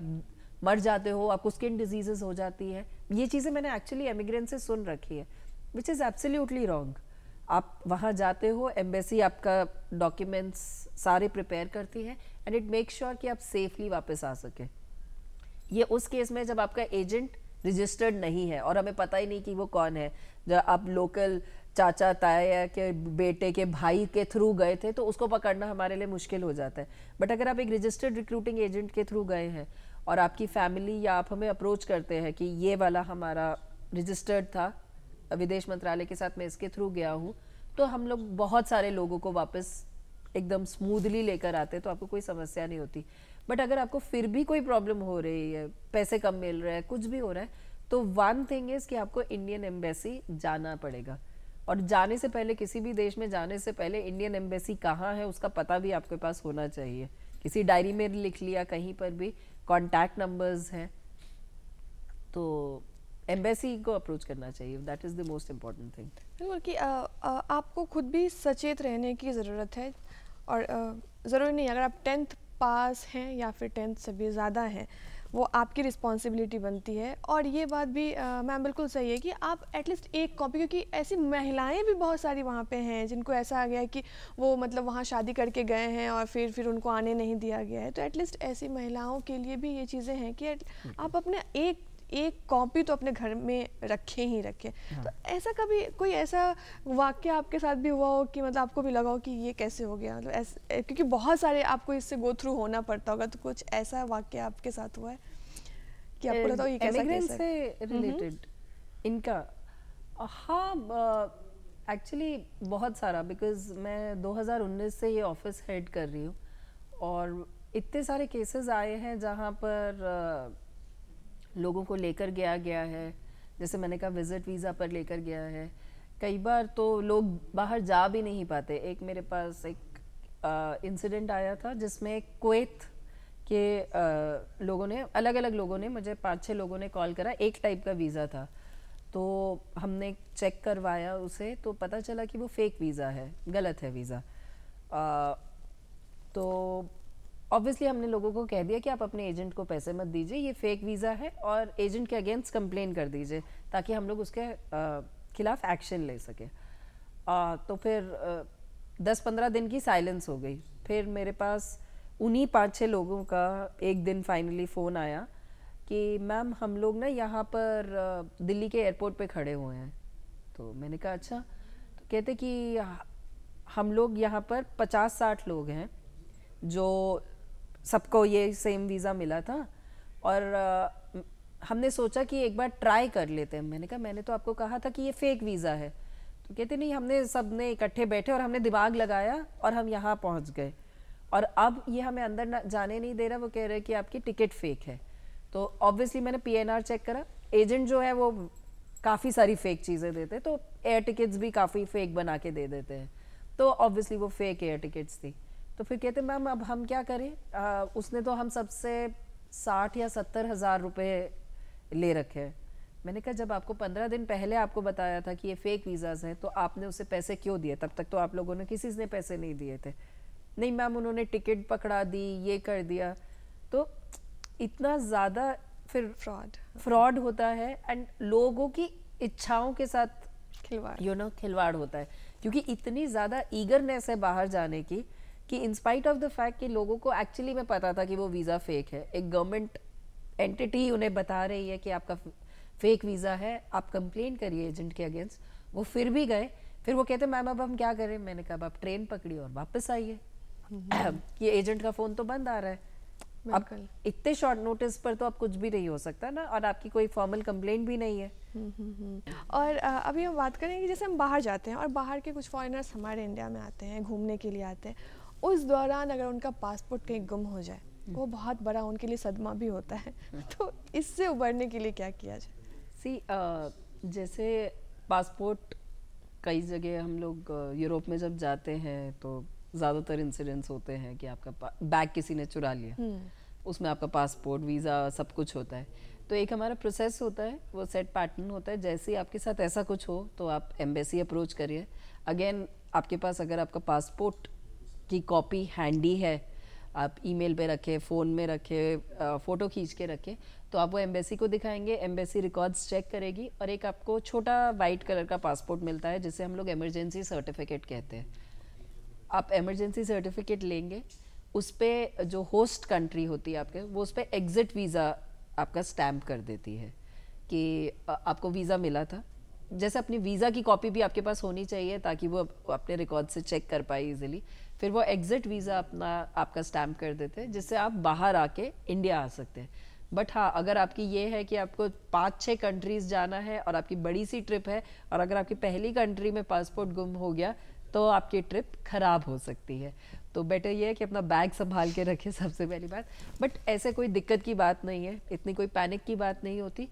मर जाते हो आपको स्किन डिजीजेस हो जाती है ये चीज़ें मैंने एक्चुअली एमिग्रेंट से सुन रखी है विच इज़ एब्सोल्यूटली रॉन्ग आप वहाँ जाते हो एम्बेसी आपका डॉक्यूमेंट्स सारे प्रिपेयर करती है एंड इट मेक श्योर कि आप सेफली वापस आ सकें ये उस केस में जब आपका एजेंट रजिस्टर्ड नहीं है और हमें पता ही नहीं कि वो कौन है जब आप लोकल चाचा ताया के बेटे के भाई के थ्रू गए थे तो उसको पकड़ना हमारे लिए मुश्किल हो जाता है बट अगर आप एक रजिस्टर्ड रिक्रूटिंग एजेंट के थ्रू गए हैं और आपकी फैमिली या आप हमें अप्रोच करते हैं कि ये वाला हमारा रजिस्टर्ड था विदेश मंत्रालय के साथ मैं इसके थ्रू गया हूँ तो हम लोग बहुत सारे लोगों को वापस एकदम स्मूथली लेकर आते तो आपको कोई समस्या नहीं होती बट अगर आपको फिर भी कोई प्रॉब्लम हो रही है पैसे कम मिल रहा है कुछ भी हो रहा है तो वन थिंग इज़ कि आपको इंडियन एम्बेसी जाना पड़ेगा और जाने से पहले किसी भी देश में जाने से पहले इंडियन एम्बेसी कहाँ है उसका पता भी आपके पास होना चाहिए किसी डायरी में लिख लिया कहीं पर भी कॉन्टैक्ट नंबर्स हैं तो एम्बेसी को अप्रोच करना चाहिए that is the most important thing बिल्कुल कि आ, आ, आपको खुद भी सचेत रहने की ज़रूरत है और ज़रूरी नहीं अगर आप टेंथ पास हैं या फिर टेंथ से भी ज़्यादा हैं वो आपकी रिस्पॉन्सिबिलिटी बनती है और ये बात भी मैम बिल्कुल सही है कि आप एटलीस्ट एक कॉपी क्योंकि ऐसी महिलाएं भी बहुत सारी वहाँ पे हैं जिनको ऐसा आ गया है कि वो मतलब वहाँ शादी करके गए हैं और फिर फिर उनको आने नहीं दिया गया है तो एटलीस्ट ऐसी महिलाओं के लिए भी ये चीज़ें हैं कि आप अपने एक एक कॉपी तो अपने घर में रखे ही रखे हाँ। तो ऐसा कभी कोई ऐसा वाक्य आपके साथ भी हुआ हो कि मतलब आपको भी लगा हो कि ये कैसे हो गया मतलब क्योंकि बहुत सारे आपको इससे गो थ्रू होना पड़ता होगा तो कुछ ऐसा वाक्य आपके साथ हुआ है कि आपको लगा ये कैसा से रिलेटेड इनका हाँ एक्चुअली बहुत सारा बिकॉज मैं 2019 से ये ऑफिस हेड कर रही हूँ और इतने सारे केसेस आए हैं जहाँ पर uh, लोगों को लेकर गया गया है जैसे मैंने कहा विज़िट वीज़ा पर लेकर गया है कई बार तो लोग बाहर जा भी नहीं पाते एक मेरे पास एक इंसिडेंट आया था जिसमें कोत के आ, लोगों ने अलग अलग लोगों ने मुझे पाँच छः लोगों ने कॉल करा एक टाइप का वीज़ा था तो हमने चेक करवाया उसे तो पता चला कि वो फेक वीज़ा है गलत है वीज़ा तो ऑब्वियसली हमने लोगों को कह दिया कि आप अपने एजेंट को पैसे मत दीजिए ये फेक वीज़ा है और एजेंट के अगेंस्ट कंप्लेन कर दीजिए ताकि हम लोग उसके खिलाफ एक्शन ले सकें तो फिर दस पंद्रह दिन की साइलेंस हो गई फिर मेरे पास उन्हीं पाँच छः लोगों का एक दिन फाइनली फ़ोन आया कि मैम हम लोग ना यहाँ पर दिल्ली के एयरपोर्ट पे खड़े हुए हैं तो मैंने कहा अच्छा तो कहते कि हम लोग यहाँ पर पचास साठ लोग हैं जो सबको ये सेम वीज़ा मिला था और आ, हमने सोचा कि एक बार ट्राई कर लेते हैं मैंने कहा मैंने तो आपको कहा था कि ये फेक वीज़ा है तो कहते नहीं हमने सब ने इकट्ठे बैठे और हमने दिमाग लगाया और हम यहाँ पहुँच गए और अब ये हमें अंदर जाने नहीं दे रहा वो कह रहे कि आपकी टिकट फेक है तो ऑब्वियसली मैंने पी चेक करा एजेंट जो है वो काफ़ी सारी फेक चीज़ें देते तो एयर टिकट्स भी काफ़ी फेक बना के दे देते हैं तो ऑब्वियसली वो फेक एयर टिकट्स थी तो फिर कहते मैम अब हम क्या करें आ, उसने तो हम सबसे साठ या सत्तर हज़ार रुपये ले रखे हैं मैंने कहा जब आपको पंद्रह दिन पहले आपको बताया था कि ये फेक वीज़ाज़ हैं तो आपने उसे पैसे क्यों दिए तब तक तो आप लोगों ने किसी ने पैसे नहीं दिए थे नहीं मैम उन्होंने टिकट पकड़ा दी ये कर दिया तो इतना ज़्यादा फिर फ्रॉड फ्रॉड होता है एंड लोगों की इच्छाओं के साथ खिलवाड़ यू नो खिलवाड़ होता है क्योंकि इतनी ज़्यादा ईगरनेस है बाहर जाने की कि इंस्पाइट ऑफ द फैक्ट कि लोगों को एक्चुअली में पता था कि वो वीज़ा फेक है एक गवर्नमेंट एंटिटी उन्हें बता रही है कि आपका फेक वीज़ा है आप कंप्लेन करिए एजेंट के अगेंस्ट वो फिर भी गए फिर वो कहते मैम अब हम क्या करें मैंने कहा अब आप ट्रेन पकड़िए और वापस आइए कि हम्म। एजेंट <clears throat> का फ़ोन तो बंद आ रहा है अब इतने शॉर्ट नोटिस पर तो आप कुछ भी नहीं हो सकता ना और आपकी कोई फॉर्मल कंप्लेंट भी नहीं है हम्म, हम्म, और अभी हम बात करेंगे जैसे हम बाहर जाते हैं और बाहर के कुछ फॉरेनर्स हमारे इंडिया में आते हैं घूमने के लिए आते हैं उस दौरान अगर उनका पासपोर्ट कहीं गुम हो जाए वो बहुत बड़ा उनके लिए सदमा भी होता है <laughs> तो इससे उबरने के लिए क्या किया जाए सी uh, जैसे पासपोर्ट कई जगह हम लोग uh, यूरोप में जब जाते हैं तो ज़्यादातर इंसिडेंट्स होते हैं कि आपका बैग किसी ने चुरा लिया हम्म। उसमें आपका पासपोर्ट वीज़ा सब कुछ होता है तो एक हमारा प्रोसेस होता है वो सेट पैटर्न होता है जैसे ही आपके साथ ऐसा कुछ हो तो आप एम्बेसी अप्रोच करिए अगेन आपके पास अगर आपका पासपोर्ट की कॉपी हैंडी है आप ईमेल पे रखें फ़ोन में रखें फ़ोटो खींच के रखें तो आप वो एम्बेसी को दिखाएंगे एम्बेसी रिकॉर्ड्स चेक करेगी और एक आपको छोटा वाइट कलर का पासपोर्ट मिलता है जिसे हम लोग एमरजेंसी सर्टिफिकेट कहते हैं आप एमरजेंसी सर्टिफिकेट लेंगे उस पर जो होस्ट कंट्री होती है आपके वो उस पर एग्ज़िट वीज़ा आपका स्टैम्प कर देती है कि आपको वीज़ा मिला था जैसे अपनी वीज़ा की कॉपी भी आपके पास होनी चाहिए ताकि वो अपने रिकॉर्ड से चेक कर पाए इजीली फिर वो एग्ज़िट वीज़ा अपना आपका स्टैम्प कर देते हैं जिससे आप बाहर आके इंडिया आ सकते हैं बट हाँ अगर आपकी ये है कि आपको पाँच छः कंट्रीज़ जाना है और आपकी बड़ी सी ट्रिप है और अगर आपकी पहली कंट्री में पासपोर्ट गुम हो गया तो आपकी ट्रिप ख़राब हो सकती है तो बेटर ये है कि अपना बैग संभाल के रखें सबसे पहली बात बट ऐसे कोई दिक्कत की बात नहीं है इतनी कोई पैनिक की बात नहीं होती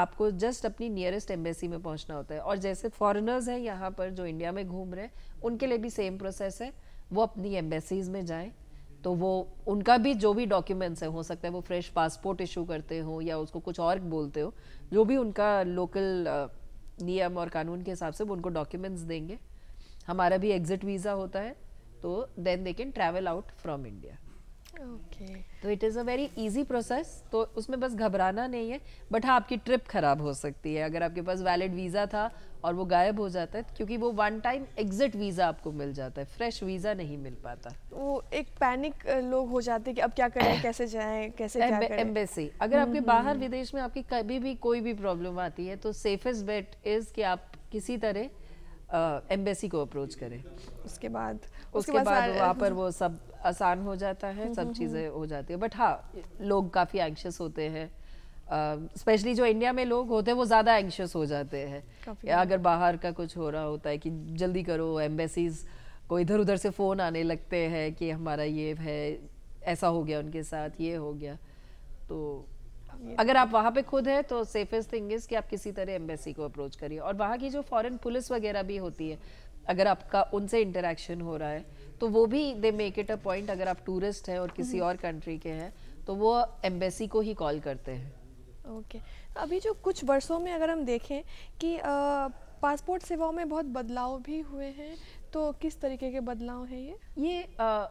आपको जस्ट अपनी नियरेस्ट एम्बेसी में पहुंचना होता है और जैसे फॉरेनर्स हैं यहाँ पर जो इंडिया में घूम रहे हैं उनके लिए भी सेम प्रोसेस है वो अपनी एम्बेसीज में जाएं तो वो उनका भी जो भी डॉक्यूमेंट्स हैं हो सकता है वो फ्रेश पासपोर्ट इशू करते हो या उसको कुछ और बोलते हो जो भी उनका लोकल नियम और कानून के हिसाब से वो उनको डॉक्यूमेंट्स देंगे हमारा भी एग्जिट वीज़ा होता है तो then they can travel out from India okay तो it is a very easy process तो उसमें बस घबराना नहीं है बट हाँ आपकी ट्रिप ख़राब हो सकती है अगर आपके पास वैलिड वीज़ा था और वो गायब हो जाता है क्योंकि वो वन टाइम एग्जिट वीज़ा आपको मिल जाता है फ्रेश वीज़ा नहीं मिल पाता वो एक पैनिक लोग हो जाते हैं कि अब क्या करें कैसे जाएं कैसे एम, क्या करें एम्बेसी अगर हम्म, आपके हम्म, बाहर हम्म। विदेश में आपकी कभी भी कोई भी प्रॉब्लम आती है तो सेफेस्ट बेट इज़ कि आप किसी तरह एम्बेसी uh, को अप्रोच करें उसके बाद उसके, उसके बाद वहाँ पर <laughs> वो सब आसान हो जाता है हम्म, सब हम्म, चीज़ें हम्म। हो जाती है बट हाँ लोग काफ़ी एंक्शस होते हैं स्पेशली uh, जो इंडिया में लोग होते हैं वो ज़्यादा एंक्शस हो जाते हैं या अगर बाहर का कुछ हो रहा होता है कि जल्दी करो एम्बेसीज को इधर उधर से फ़ोन आने लगते हैं कि हमारा ये है ऐसा हो गया उनके साथ ये हो गया तो अगर आप वहाँ पे खुद हैं तो सेफेस्ट थिंग इज़ कि आप किसी तरह एम्बेसी को अप्रोच करिए और वहाँ की जो फॉरेन पुलिस वगैरह भी होती है अगर आपका उनसे इंटरेक्शन हो रहा है तो वो भी they make it a point अगर आप टूरिस्ट हैं और किसी हम्म। और कंट्री के हैं तो वो एम्बेसी को ही कॉल करते हैं ओके okay. अभी जो कुछ वर्षों में अगर हम देखें कि पासपोर्ट सेवाओं में बहुत बदलाव भी हुए हैं तो किस तरीके के बदलाव हैं ये ये आ,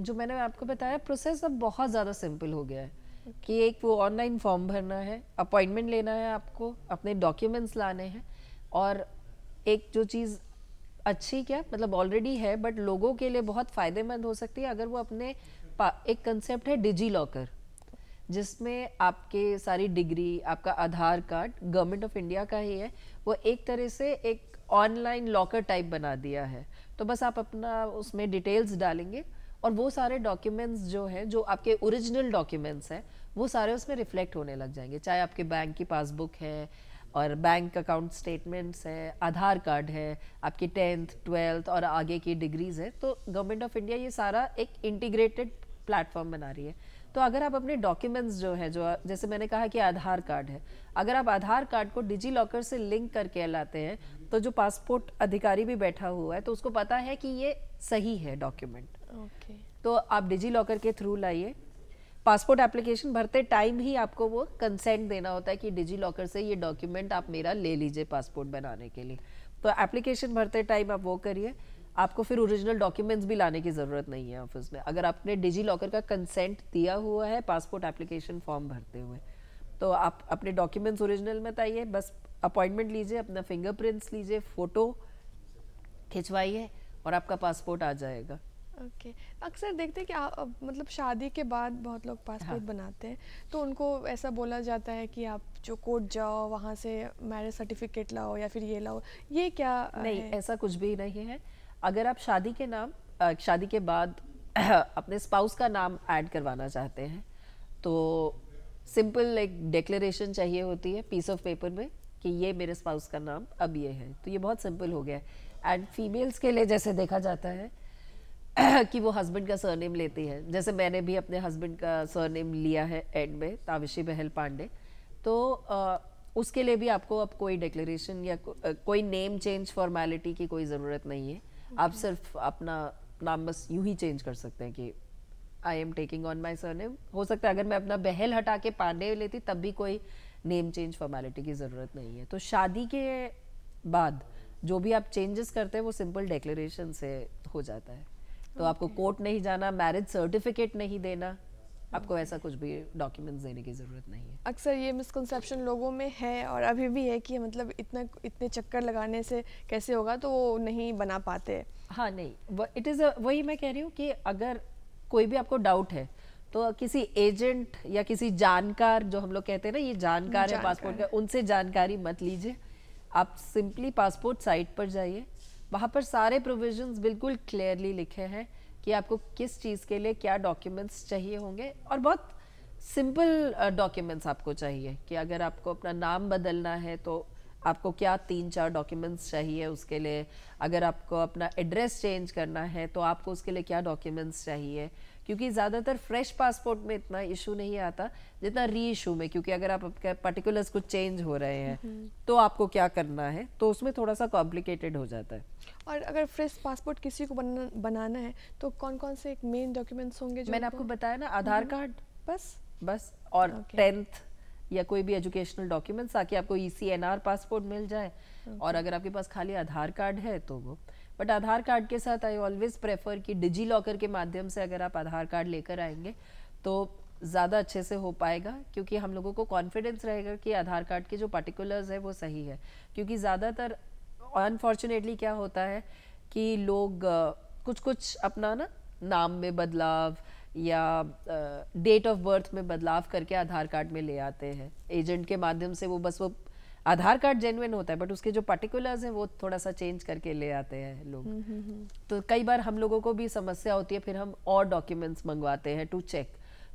जो मैंने आपको बताया प्रोसेस अब बहुत ज़्यादा सिंपल हो गया है okay. कि एक वो ऑनलाइन फॉर्म भरना है अपॉइंटमेंट लेना है आपको अपने डॉक्यूमेंट्स लाने हैं और एक जो चीज़ अच्छी क्या मतलब ऑलरेडी है बट लोगों के लिए बहुत फ़ायदेमंद हो सकती है अगर वो अपने एक कंसेप्ट है डिजी लॉकर जिसमें आपके सारी डिग्री आपका Aadhaar card government of India का ही है वो एक तरह से एक ऑनलाइन लॉकर टाइप बना दिया है तो बस आप अपना उसमें डिटेल्स डालेंगे और वो सारे डॉक्यूमेंट्स जो हैं जो आपके ओरिजिनल डॉक्यूमेंट्स हैं वो सारे उसमें रिफ्लेक्ट होने लग जाएंगे चाहे आपके बैंक की पासबुक है और बैंक अकाउंट स्टेटमेंट्स हैं आधार कार्ड है आपकी टेंथ ट्वेल्थ और आगे की डिग्रीज़ है तो गवर्नमेंट ऑफ इंडिया ये सारा एक इंटीग्रेटेड प्लेटफॉर्म बना रही है तो अगर आप अपने डॉक्यूमेंट्स जो है जो जैसे मैंने कहा कि आधार कार्ड है अगर आप आधार कार्ड को डिजी लॉकर से लिंक करके लाते हैं तो जो पासपोर्ट अधिकारी भी बैठा हुआ है तो उसको पता है कि ये सही है डॉक्यूमेंट okay. तो आप डिजी लॉकर के थ्रू लाइए पासपोर्ट एप्लीकेशन भरते टाइम ही आपको वो कंसेंट देना होता है कि डिजी लॉकर से ये डॉक्यूमेंट आप मेरा ले लीजिए पासपोर्ट बनाने के लिए तो एप्लीकेशन भरते टाइम आप वो करिए आपको फिर ओरिजिनल डॉक्यूमेंट्स भी लाने की ज़रूरत नहीं है ऑफिस में अगर आपने डिजी लॉकर का कंसेंट दिया हुआ है पासपोर्ट एप्लीकेशन फॉर्म भरते हुए तो आप अपने डॉक्यूमेंट्स ओरिजिनल में बताइए बस अपॉइंटमेंट लीजिए अपना फिंगरप्रिंट्स लीजिए फ़ोटो खिंचवाइए और आपका पासपोर्ट आ जाएगा ओके okay. अक्सर देखते हैं कि आ, मतलब शादी के बाद बहुत लोग पासपोर्ट हाँ. बनाते हैं तो उनको ऐसा बोला जाता है कि आप जो कोर्ट जाओ वहाँ से मैरिज सर्टिफिकेट लाओ या फिर ये लाओ ये क्या नहीं है? ऐसा कुछ भी नहीं है अगर आप शादी के नाम शादी के बाद <clears throat> अपने स्पाउस का नाम ऐड करवाना चाहते हैं तो सिंपल एक डिक्लेरेशन चाहिए होती है पीस ऑफ पेपर में कि ये मेरे स्पाउस का नाम अब ये है तो ये बहुत सिंपल हो गया है एंड फीमेल्स के लिए जैसे देखा जाता है <coughs> कि वो हस्बैंड का सरनेम लेती है जैसे मैंने भी अपने हस्बैंड का सरनेम लिया है एंड में ताविशी बहल पांडे तो आ, उसके लिए भी आपको अब कोई डिक्लेरेशन या को, आ, कोई नेम चेंज फॉर्मेलिटी की कोई ज़रूरत नहीं है आप सिर्फ अपना नाम बस यूं ही चेंज कर सकते हैं कि I am taking on my surname हो सकता है अगर मैं अपना बहल हटा के पांडे लेती तब भी कोई नेम चेंज फॉर्मेलिटी की ज़रूरत नहीं है तो शादी के बाद जो भी आप चेंजेस करते हैं वो सिंपल डिक्लेरेशन से हो जाता है तो आपको कोर्ट नहीं जाना मैरिज सर्टिफिकेट नहीं देना आपको ऐसा कुछ भी डॉक्यूमेंट्स देने की ज़रूरत नहीं है अक्सर ये मिसकनसेप्शन लोगों में है और अभी भी है कि मतलब इतना इतने चक्कर लगाने से कैसे होगा तो वो नहीं बना पाते हाँ नहीं इट इज़ वही मैं कह रही हूँ कि अगर कोई भी आपको डाउट है तो किसी एजेंट या किसी जानकार जो हम लोग कहते हैं ना ये जानकार, जानकार है पासपोर्ट का उनसे जानकारी मत लीजिए आप सिंपली पासपोर्ट साइट पर जाइए वहाँ पर सारे प्रोविजंस बिल्कुल क्लियरली लिखे हैं कि आपको किस चीज़ के लिए क्या डॉक्यूमेंट्स चाहिए होंगे और बहुत सिंपल डॉक्यूमेंट्स आपको चाहिए कि अगर आपको अपना नाम बदलना है तो आपको क्या तीन चार डॉक्यूमेंट्स चाहिए उसके लिए अगर आपको अपना एड्रेस चेंज करना है तो आपको उसके लिए क्या डॉक्यूमेंट्स चाहिए क्योंकि ज़्यादातर फ्रेश पासपोर्ट में इतना इशू नहीं आता जितना री इशू में क्योंकि अगर आप आपके पर्टिकुलर्स कुछ चेंज हो रहे हैं हम्म। तो आपको क्या करना है तो उसमें थोड़ा सा कॉम्प्लिकेटेड हो जाता है और अगर फ्रेश पासपोर्ट किसी को बनाना है तो कौन कौन से एक मेन डॉक्यूमेंट्स होंगे जो मैंने आपको बताया ना आधार कार्ड हम्म। बस बस और टेंथ या कोई भी एजुकेशनल डॉक्यूमेंट्स ताकि आपको ई e पासपोर्ट मिल जाए और अगर आपके पास खाली आधार कार्ड है तो वो बट आधार कार्ड के साथ आई ऑलवेज प्रेफर कि डिजी लॉकर के माध्यम से अगर आप आधार कार्ड लेकर आएंगे तो ज़्यादा अच्छे से हो पाएगा क्योंकि हम लोगों को कॉन्फिडेंस रहेगा कि आधार कार्ड के जो पर्टिकुलर्स है वो सही है क्योंकि ज़्यादातर अनफॉर्चुनेटली क्या होता है कि लोग कुछ कुछ अपना ना नाम में बदलाव या डेट ऑफ बर्थ में बदलाव करके आधार कार्ड में ले आते हैं एजेंट के माध्यम से वो बस वो आधार कार्ड जेनुइन होता है बट उसके जो पर्टिकुलर्स हैं वो थोड़ा सा चेंज करके ले आते हैं लोग हम्म, हम्म, हम्म। तो कई बार हम लोगों को भी समस्या होती है फिर हम और डॉक्यूमेंट्स मंगवाते हैं टू चेक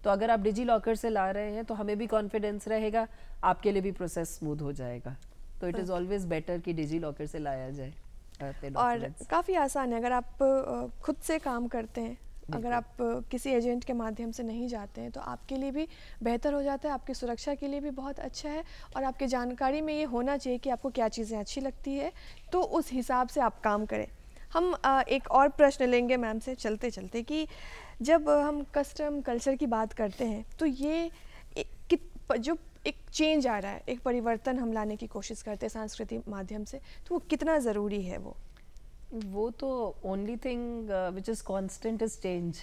तो अगर आप डिजी लॉकर से ला रहे हैं तो हमें भी कॉन्फिडेंस रहेगा आपके लिए भी प्रोसेस स्मूथ हो जाएगा तो इट इज़ ऑलवेज बेटर कि डिजी लॉकर से लाया जाए और काफ़ी आसान है अगर आप खुद से काम करते हैं अगर आप किसी एजेंट के माध्यम से नहीं जाते हैं तो आपके लिए भी बेहतर हो जाता है आपकी सुरक्षा के लिए भी बहुत अच्छा है और आपकी जानकारी में ये होना चाहिए कि आपको क्या चीज़ें अच्छी लगती है तो उस हिसाब से आप काम करें हम एक और प्रश्न लेंगे मैम से चलते चलते कि जब हम कस्टम कल्चर की बात करते हैं तो ये जो एक चेंज आ रहा है एक परिवर्तन हम लाने की कोशिश करते हैं सांस्कृतिक माध्यम से तो वो कितना ज़रूरी है वो वो तो only thing which is constant is change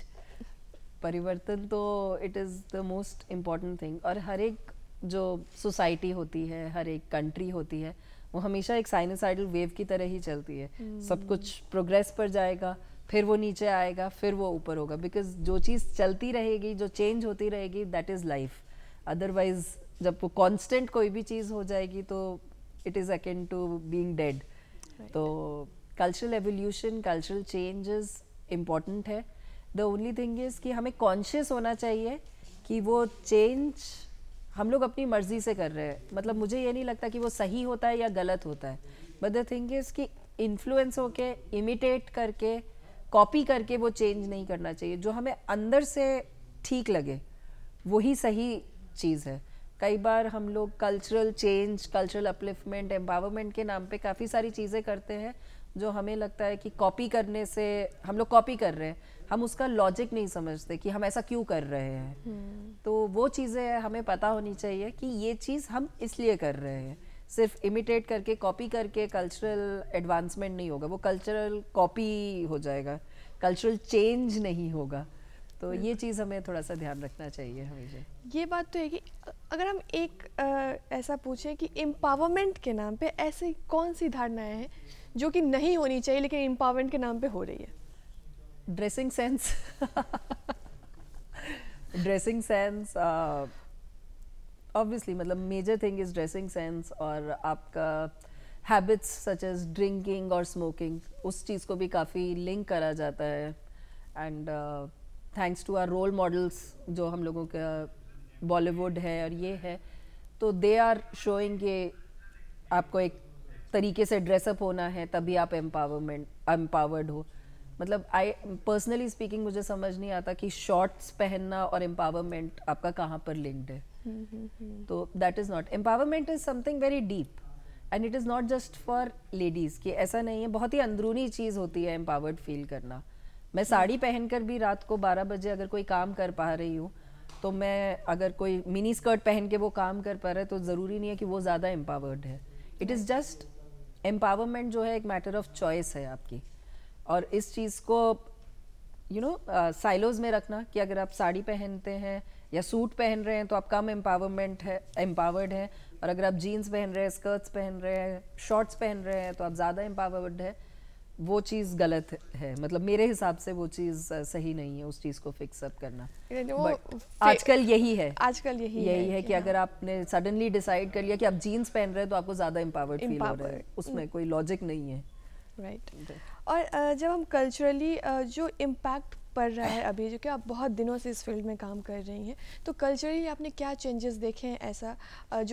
परिवर्तन तो it is the most important thing और हर एक जो सोसाइटी होती है हर एक कंट्री होती है वो हमेशा एक साइनसाइडल वेव की तरह ही चलती है hmm. सब कुछ प्रोग्रेस पर जाएगा फिर वो नीचे आएगा फिर वो ऊपर होगा बिकॉज जो चीज़ चलती रहेगी जो चेंज होती रहेगी दैट इज़ लाइफ अदरवाइज जब वो कॉन्स्टेंट कोई भी चीज़ हो जाएगी तो it is akin to being dead तो cultural evolution cultural changes important है द ओनली थिंग इज़ कि हमें कॉन्शियस होना चाहिए कि वो चेंज हम लोग अपनी मर्ज़ी से कर रहे हैं मतलब मुझे ये नहीं लगता कि वो सही होता है या गलत होता है बट द थिंग इज़ कि इन्फ्लुएंस होके इमिटेट करके कॉपी करके वो चेंज नहीं करना चाहिए जो हमें अंदर से ठीक लगे वही सही चीज़ है कई बार हम लोग cultural change cultural upliftment empowerment के नाम पे काफ़ी सारी चीज़ें करते हैं जो हमें लगता है कि कॉपी करने से हम लोग कॉपी कर रहे हैं हम उसका लॉजिक नहीं समझते कि हम ऐसा क्यों कर रहे हैं हम्म। तो वो चीज़ें हमें पता होनी चाहिए कि ये चीज़ हम इसलिए कर रहे हैं सिर्फ इमिटेट करके कॉपी करके कल्चरल एडवांसमेंट नहीं होगा वो कल्चरल कॉपी हो जाएगा कल्चरल चेंज नहीं होगा तो हम्म। ये चीज़ हमें थोड़ा सा ध्यान रखना चाहिए हमेशा ये बात तो है कि अगर हम एक आ, ऐसा पूछें कि एम्पावरमेंट के नाम पे ऐसी कौन सी धारणाएं हैं जो कि नहीं होनी चाहिए लेकिन एम्पावरमेंट के नाम पे हो रही है dressing sense dressing sense obviously मतलब major thing is dressing sense और आपका हैबिट्स सच एज ड्रिंकिंग और स्मोकिंग उस चीज़ को भी काफ़ी लिंक करा जाता है and thanks to our role models जो हम लोगों का बॉलीवुड है और ये है तो दे आर शोइंग ये आपको एक तरीके से ड्रेसअप होना है तभी आप एम्पावरमेंट एम्पावर्ड हो मतलब आई पर्सनली स्पीकिंग मुझे समझ नहीं आता कि शॉर्ट्स पहनना और एम्पावरमेंट आपका कहाँ पर लिंक्ड है तो that is not empowerment is something very deep and it is not just for ladies कि ऐसा नहीं है बहुत ही अंदरूनी चीज़ होती है एम्पावर्ड फील करना मैं साड़ी पहनकर भी रात को 12 बजे अगर कोई काम कर पा रही हूँ तो मैं अगर कोई मिनी स्कर्ट पहन के वो काम कर पा रहा है तो ज़रूरी नहीं है कि वो ज़्यादा एम्पावर्ड है इट इज़ जस्ट एम्पावरमेंट जो है एक मैटर ऑफ चॉइस है आपकी और इस चीज़ को यू नो साइलोज में रखना कि अगर आप साड़ी पहनते हैं या सूट पहन रहे हैं तो आप कम एम्पावरमेंट है एम्पावर्ड हैं और अगर आप जीन्स पहन रहे हैं स्कर्ट्स पहन रहे हैं शॉर्ट्स पहन रहे हैं तो आप ज़्यादा एम्पावर्ड है वो चीज़ गलत है मतलब मेरे हिसाब से वो चीज़ सही नहीं है उस चीज़ को फिक्स अप करना आजकल यही है आजकल यही यही है, है कि अगर हाँ। आपने सडनली डिसाइड कर लिया कि आप जीन्स पहन रहे हैं तो आपको ज़्यादा एम्पावर्ड फील हो रहा है उसमें कोई लॉजिक नहीं है राइट right. और जब हम कल्चरली जो इम्पैक्ट पढ़ रहा है अभी जो कि आप बहुत दिनों से इस फील्ड में काम कर रही हैं तो कल्चरली आपने क्या चेंजेस देखे हैं ऐसा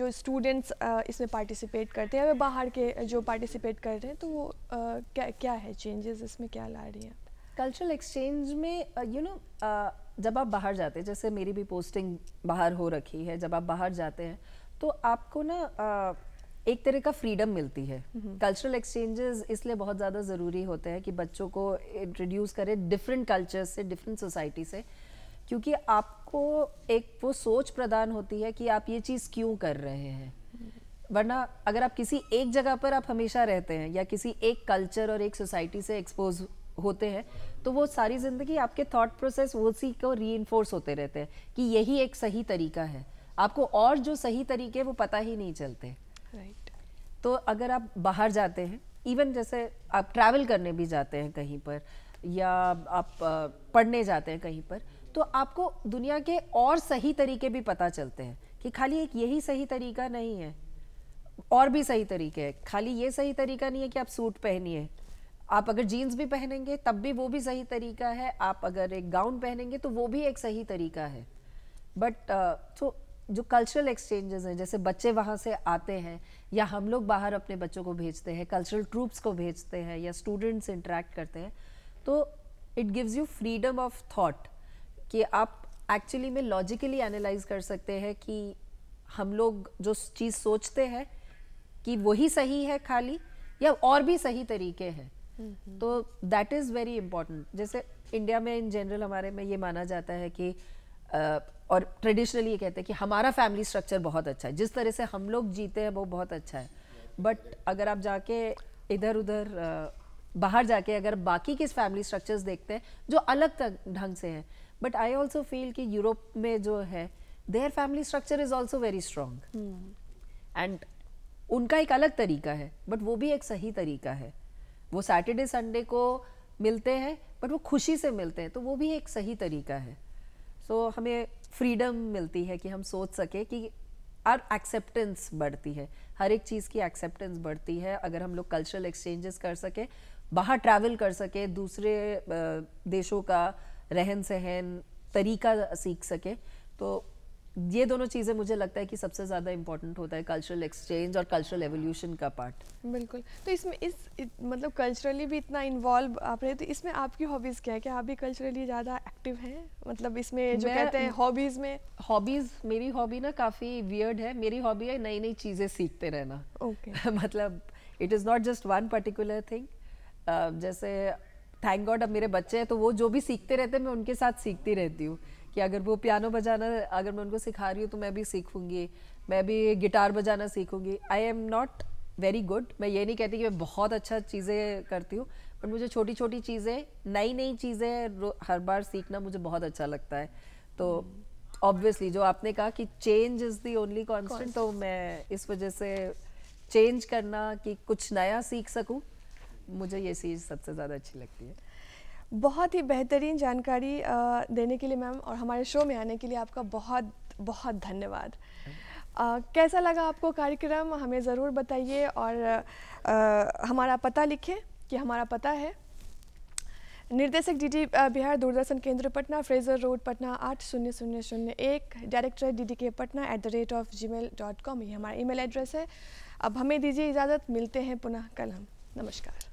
जो स्टूडेंट्स इसमें पार्टिसिपेट करते हैं या बाहर के जो पार्टिसिपेट कर रहे हैं तो वो क्या क्या है चेंजेस इसमें क्या ला रही हैं कल्चरल एक्सचेंज में यू नो जब आप बाहर जाते हैं जैसे मेरी भी पोस्टिंग बाहर हो रखी है जब आप बाहर जाते हैं तो आपको ना uh, एक तरह का फ्रीडम मिलती है कल्चरल हम्म। एक्सचेंजेस इसलिए बहुत ज़्यादा ज़रूरी होते हैं कि बच्चों को इंट्रोड्यूस करें डिफरेंट कल्चर से डिफरेंट सोसाइटी से क्योंकि आपको एक वो सोच प्रदान होती है कि आप ये चीज़ क्यों कर रहे हैं हम्म। वरना अगर आप किसी एक जगह पर आप हमेशा रहते हैं या किसी एक कल्चर और एक सोसाइटी से एक्सपोज होते हैं तो वो सारी ज़िंदगी आपके थॉट प्रोसेस उसी को री होते रहते हैं कि यही एक सही तरीका है आपको और जो सही तरीके वो पता ही नहीं चलते राइट तो अगर आप बाहर जाते हैं इवन जैसे आप ट्रैवल करने भी जाते हैं कहीं पर या आप पढ़ने जाते हैं कहीं पर तो आपको दुनिया के और सही तरीके भी पता चलते हैं कि खाली एक यही सही तरीका नहीं है और भी सही तरीके हैं खाली ये सही तरीका नहीं है कि आप सूट पहनिए आप अगर जीन्स भी पहनेंगे तब भी वो भी सही तरीका है आप अगर एक गाउन पहनेंगे तो वो भी एक सही तरीका है बट सो uh, so, जो कल्चरल एक्सचेंजेस हैं जैसे बच्चे वहाँ से आते हैं या हम लोग बाहर अपने बच्चों को भेजते हैं कल्चरल ट्रूप्स को भेजते हैं या स्टूडेंट्स इंटरेक्ट करते हैं तो it gives you freedom of thought कि आप एक्चुअली में लॉजिकली एनालाइज कर सकते हैं कि हम लोग जो चीज़ सोचते हैं कि वही सही है खाली या और भी सही तरीके हैं तो दैट इज़ वेरी इम्पॉर्टेंट जैसे इंडिया में इन जनरल हमारे में ये माना जाता है कि uh, और ट्रेडिशनली ये कहते हैं कि हमारा फैमिली स्ट्रक्चर बहुत अच्छा है जिस तरह से हम लोग जीते हैं वो बहुत अच्छा है बट अगर आप जाके इधर उधर बाहर जाके अगर बाकी के फैमिली स्ट्रक्चर्स देखते हैं जो अलग ढंग से हैं बट आई ऑल्सो फील कि यूरोप में जो है their family structure is also very strong and उनका एक अलग तरीका है बट वो भी एक सही तरीका है वो सैटरडे संडे को मिलते हैं बट वो खुशी से मिलते हैं तो वो भी एक सही तरीका है सो so, हमें फ्रीडम मिलती है कि हम सोच सके कि और एक्सेप्टेंस बढ़ती है हर एक चीज़ की एक्सेप्टेंस बढ़ती है अगर हम लोग कल्चरल एक्सचेंजेस कर सके बाहर ट्रैवल कर सके दूसरे देशों का रहन सहन तरीका सीख सके तो ये दोनों चीज़ें मुझे लगता है कि सबसे ज़्यादा इम्पोर्टेंट होता है कल्चरल एक्सचेंज और कल्चरल एवोल्यूशन का पार्ट बिल्कुल तो इसमें इस, इस मतलब कल्चरली भी इतना इन्वॉल्व आप रहे तो इसमें आपकी हॉबीज़ क्या है क्या आप भी कल्चरली ज़्यादा एक्टिव हैं मतलब इसमें जो कहते हैं हॉबीज़ में हॉबीज़ मेरी हॉबी ना काफ़ी वियर्ड है मेरी हॉबी है नई नई चीज़ें सीखते रहना ओके okay. <laughs> मतलब it is not just one particular thing जैसे थैंक गॉड अब मेरे बच्चे हैं तो वो जो भी सीखते रहते हैं मैं उनके साथ सीखती रहती हूँ कि अगर वो पियानो बजाना अगर मैं उनको सिखा रही हूँ तो मैं भी सीखूंगी मैं भी गिटार बजाना सीखूंगी I am not very good मैं ये नहीं कहती कि मैं बहुत अच्छा चीज़ें करती हूँ बट मुझे छोटी छोटी चीज़ें नई नई चीज़ें हर बार सीखना मुझे बहुत अच्छा लगता है तो ऑब्वियसली जो आपने कहा कि change is the only constant तो मैं इस वजह से चेंज करना कि कुछ नया सीख सकूँ मुझे ये चीज़ सबसे ज़्यादा अच्छी लगती है बहुत ही बेहतरीन जानकारी देने के लिए मैम और हमारे शो में आने के लिए आपका बहुत बहुत धन्यवाद कैसा लगा आपको कार्यक्रम हमें ज़रूर बताइए और हमारा पता लिखें कि हमारा पता है निर्देशक डीडी बिहार दूरदर्शन केंद्र पटना फ्रेजर रोड पटना आठ शून्य शून्य शून्य एक director D D K Patna at the rate of Gmail dot com ये हमारा ईमेल एड्रेस है अब हमें दीजिए इजाज़त मिलते हैं पुनः कल हम नमस्कार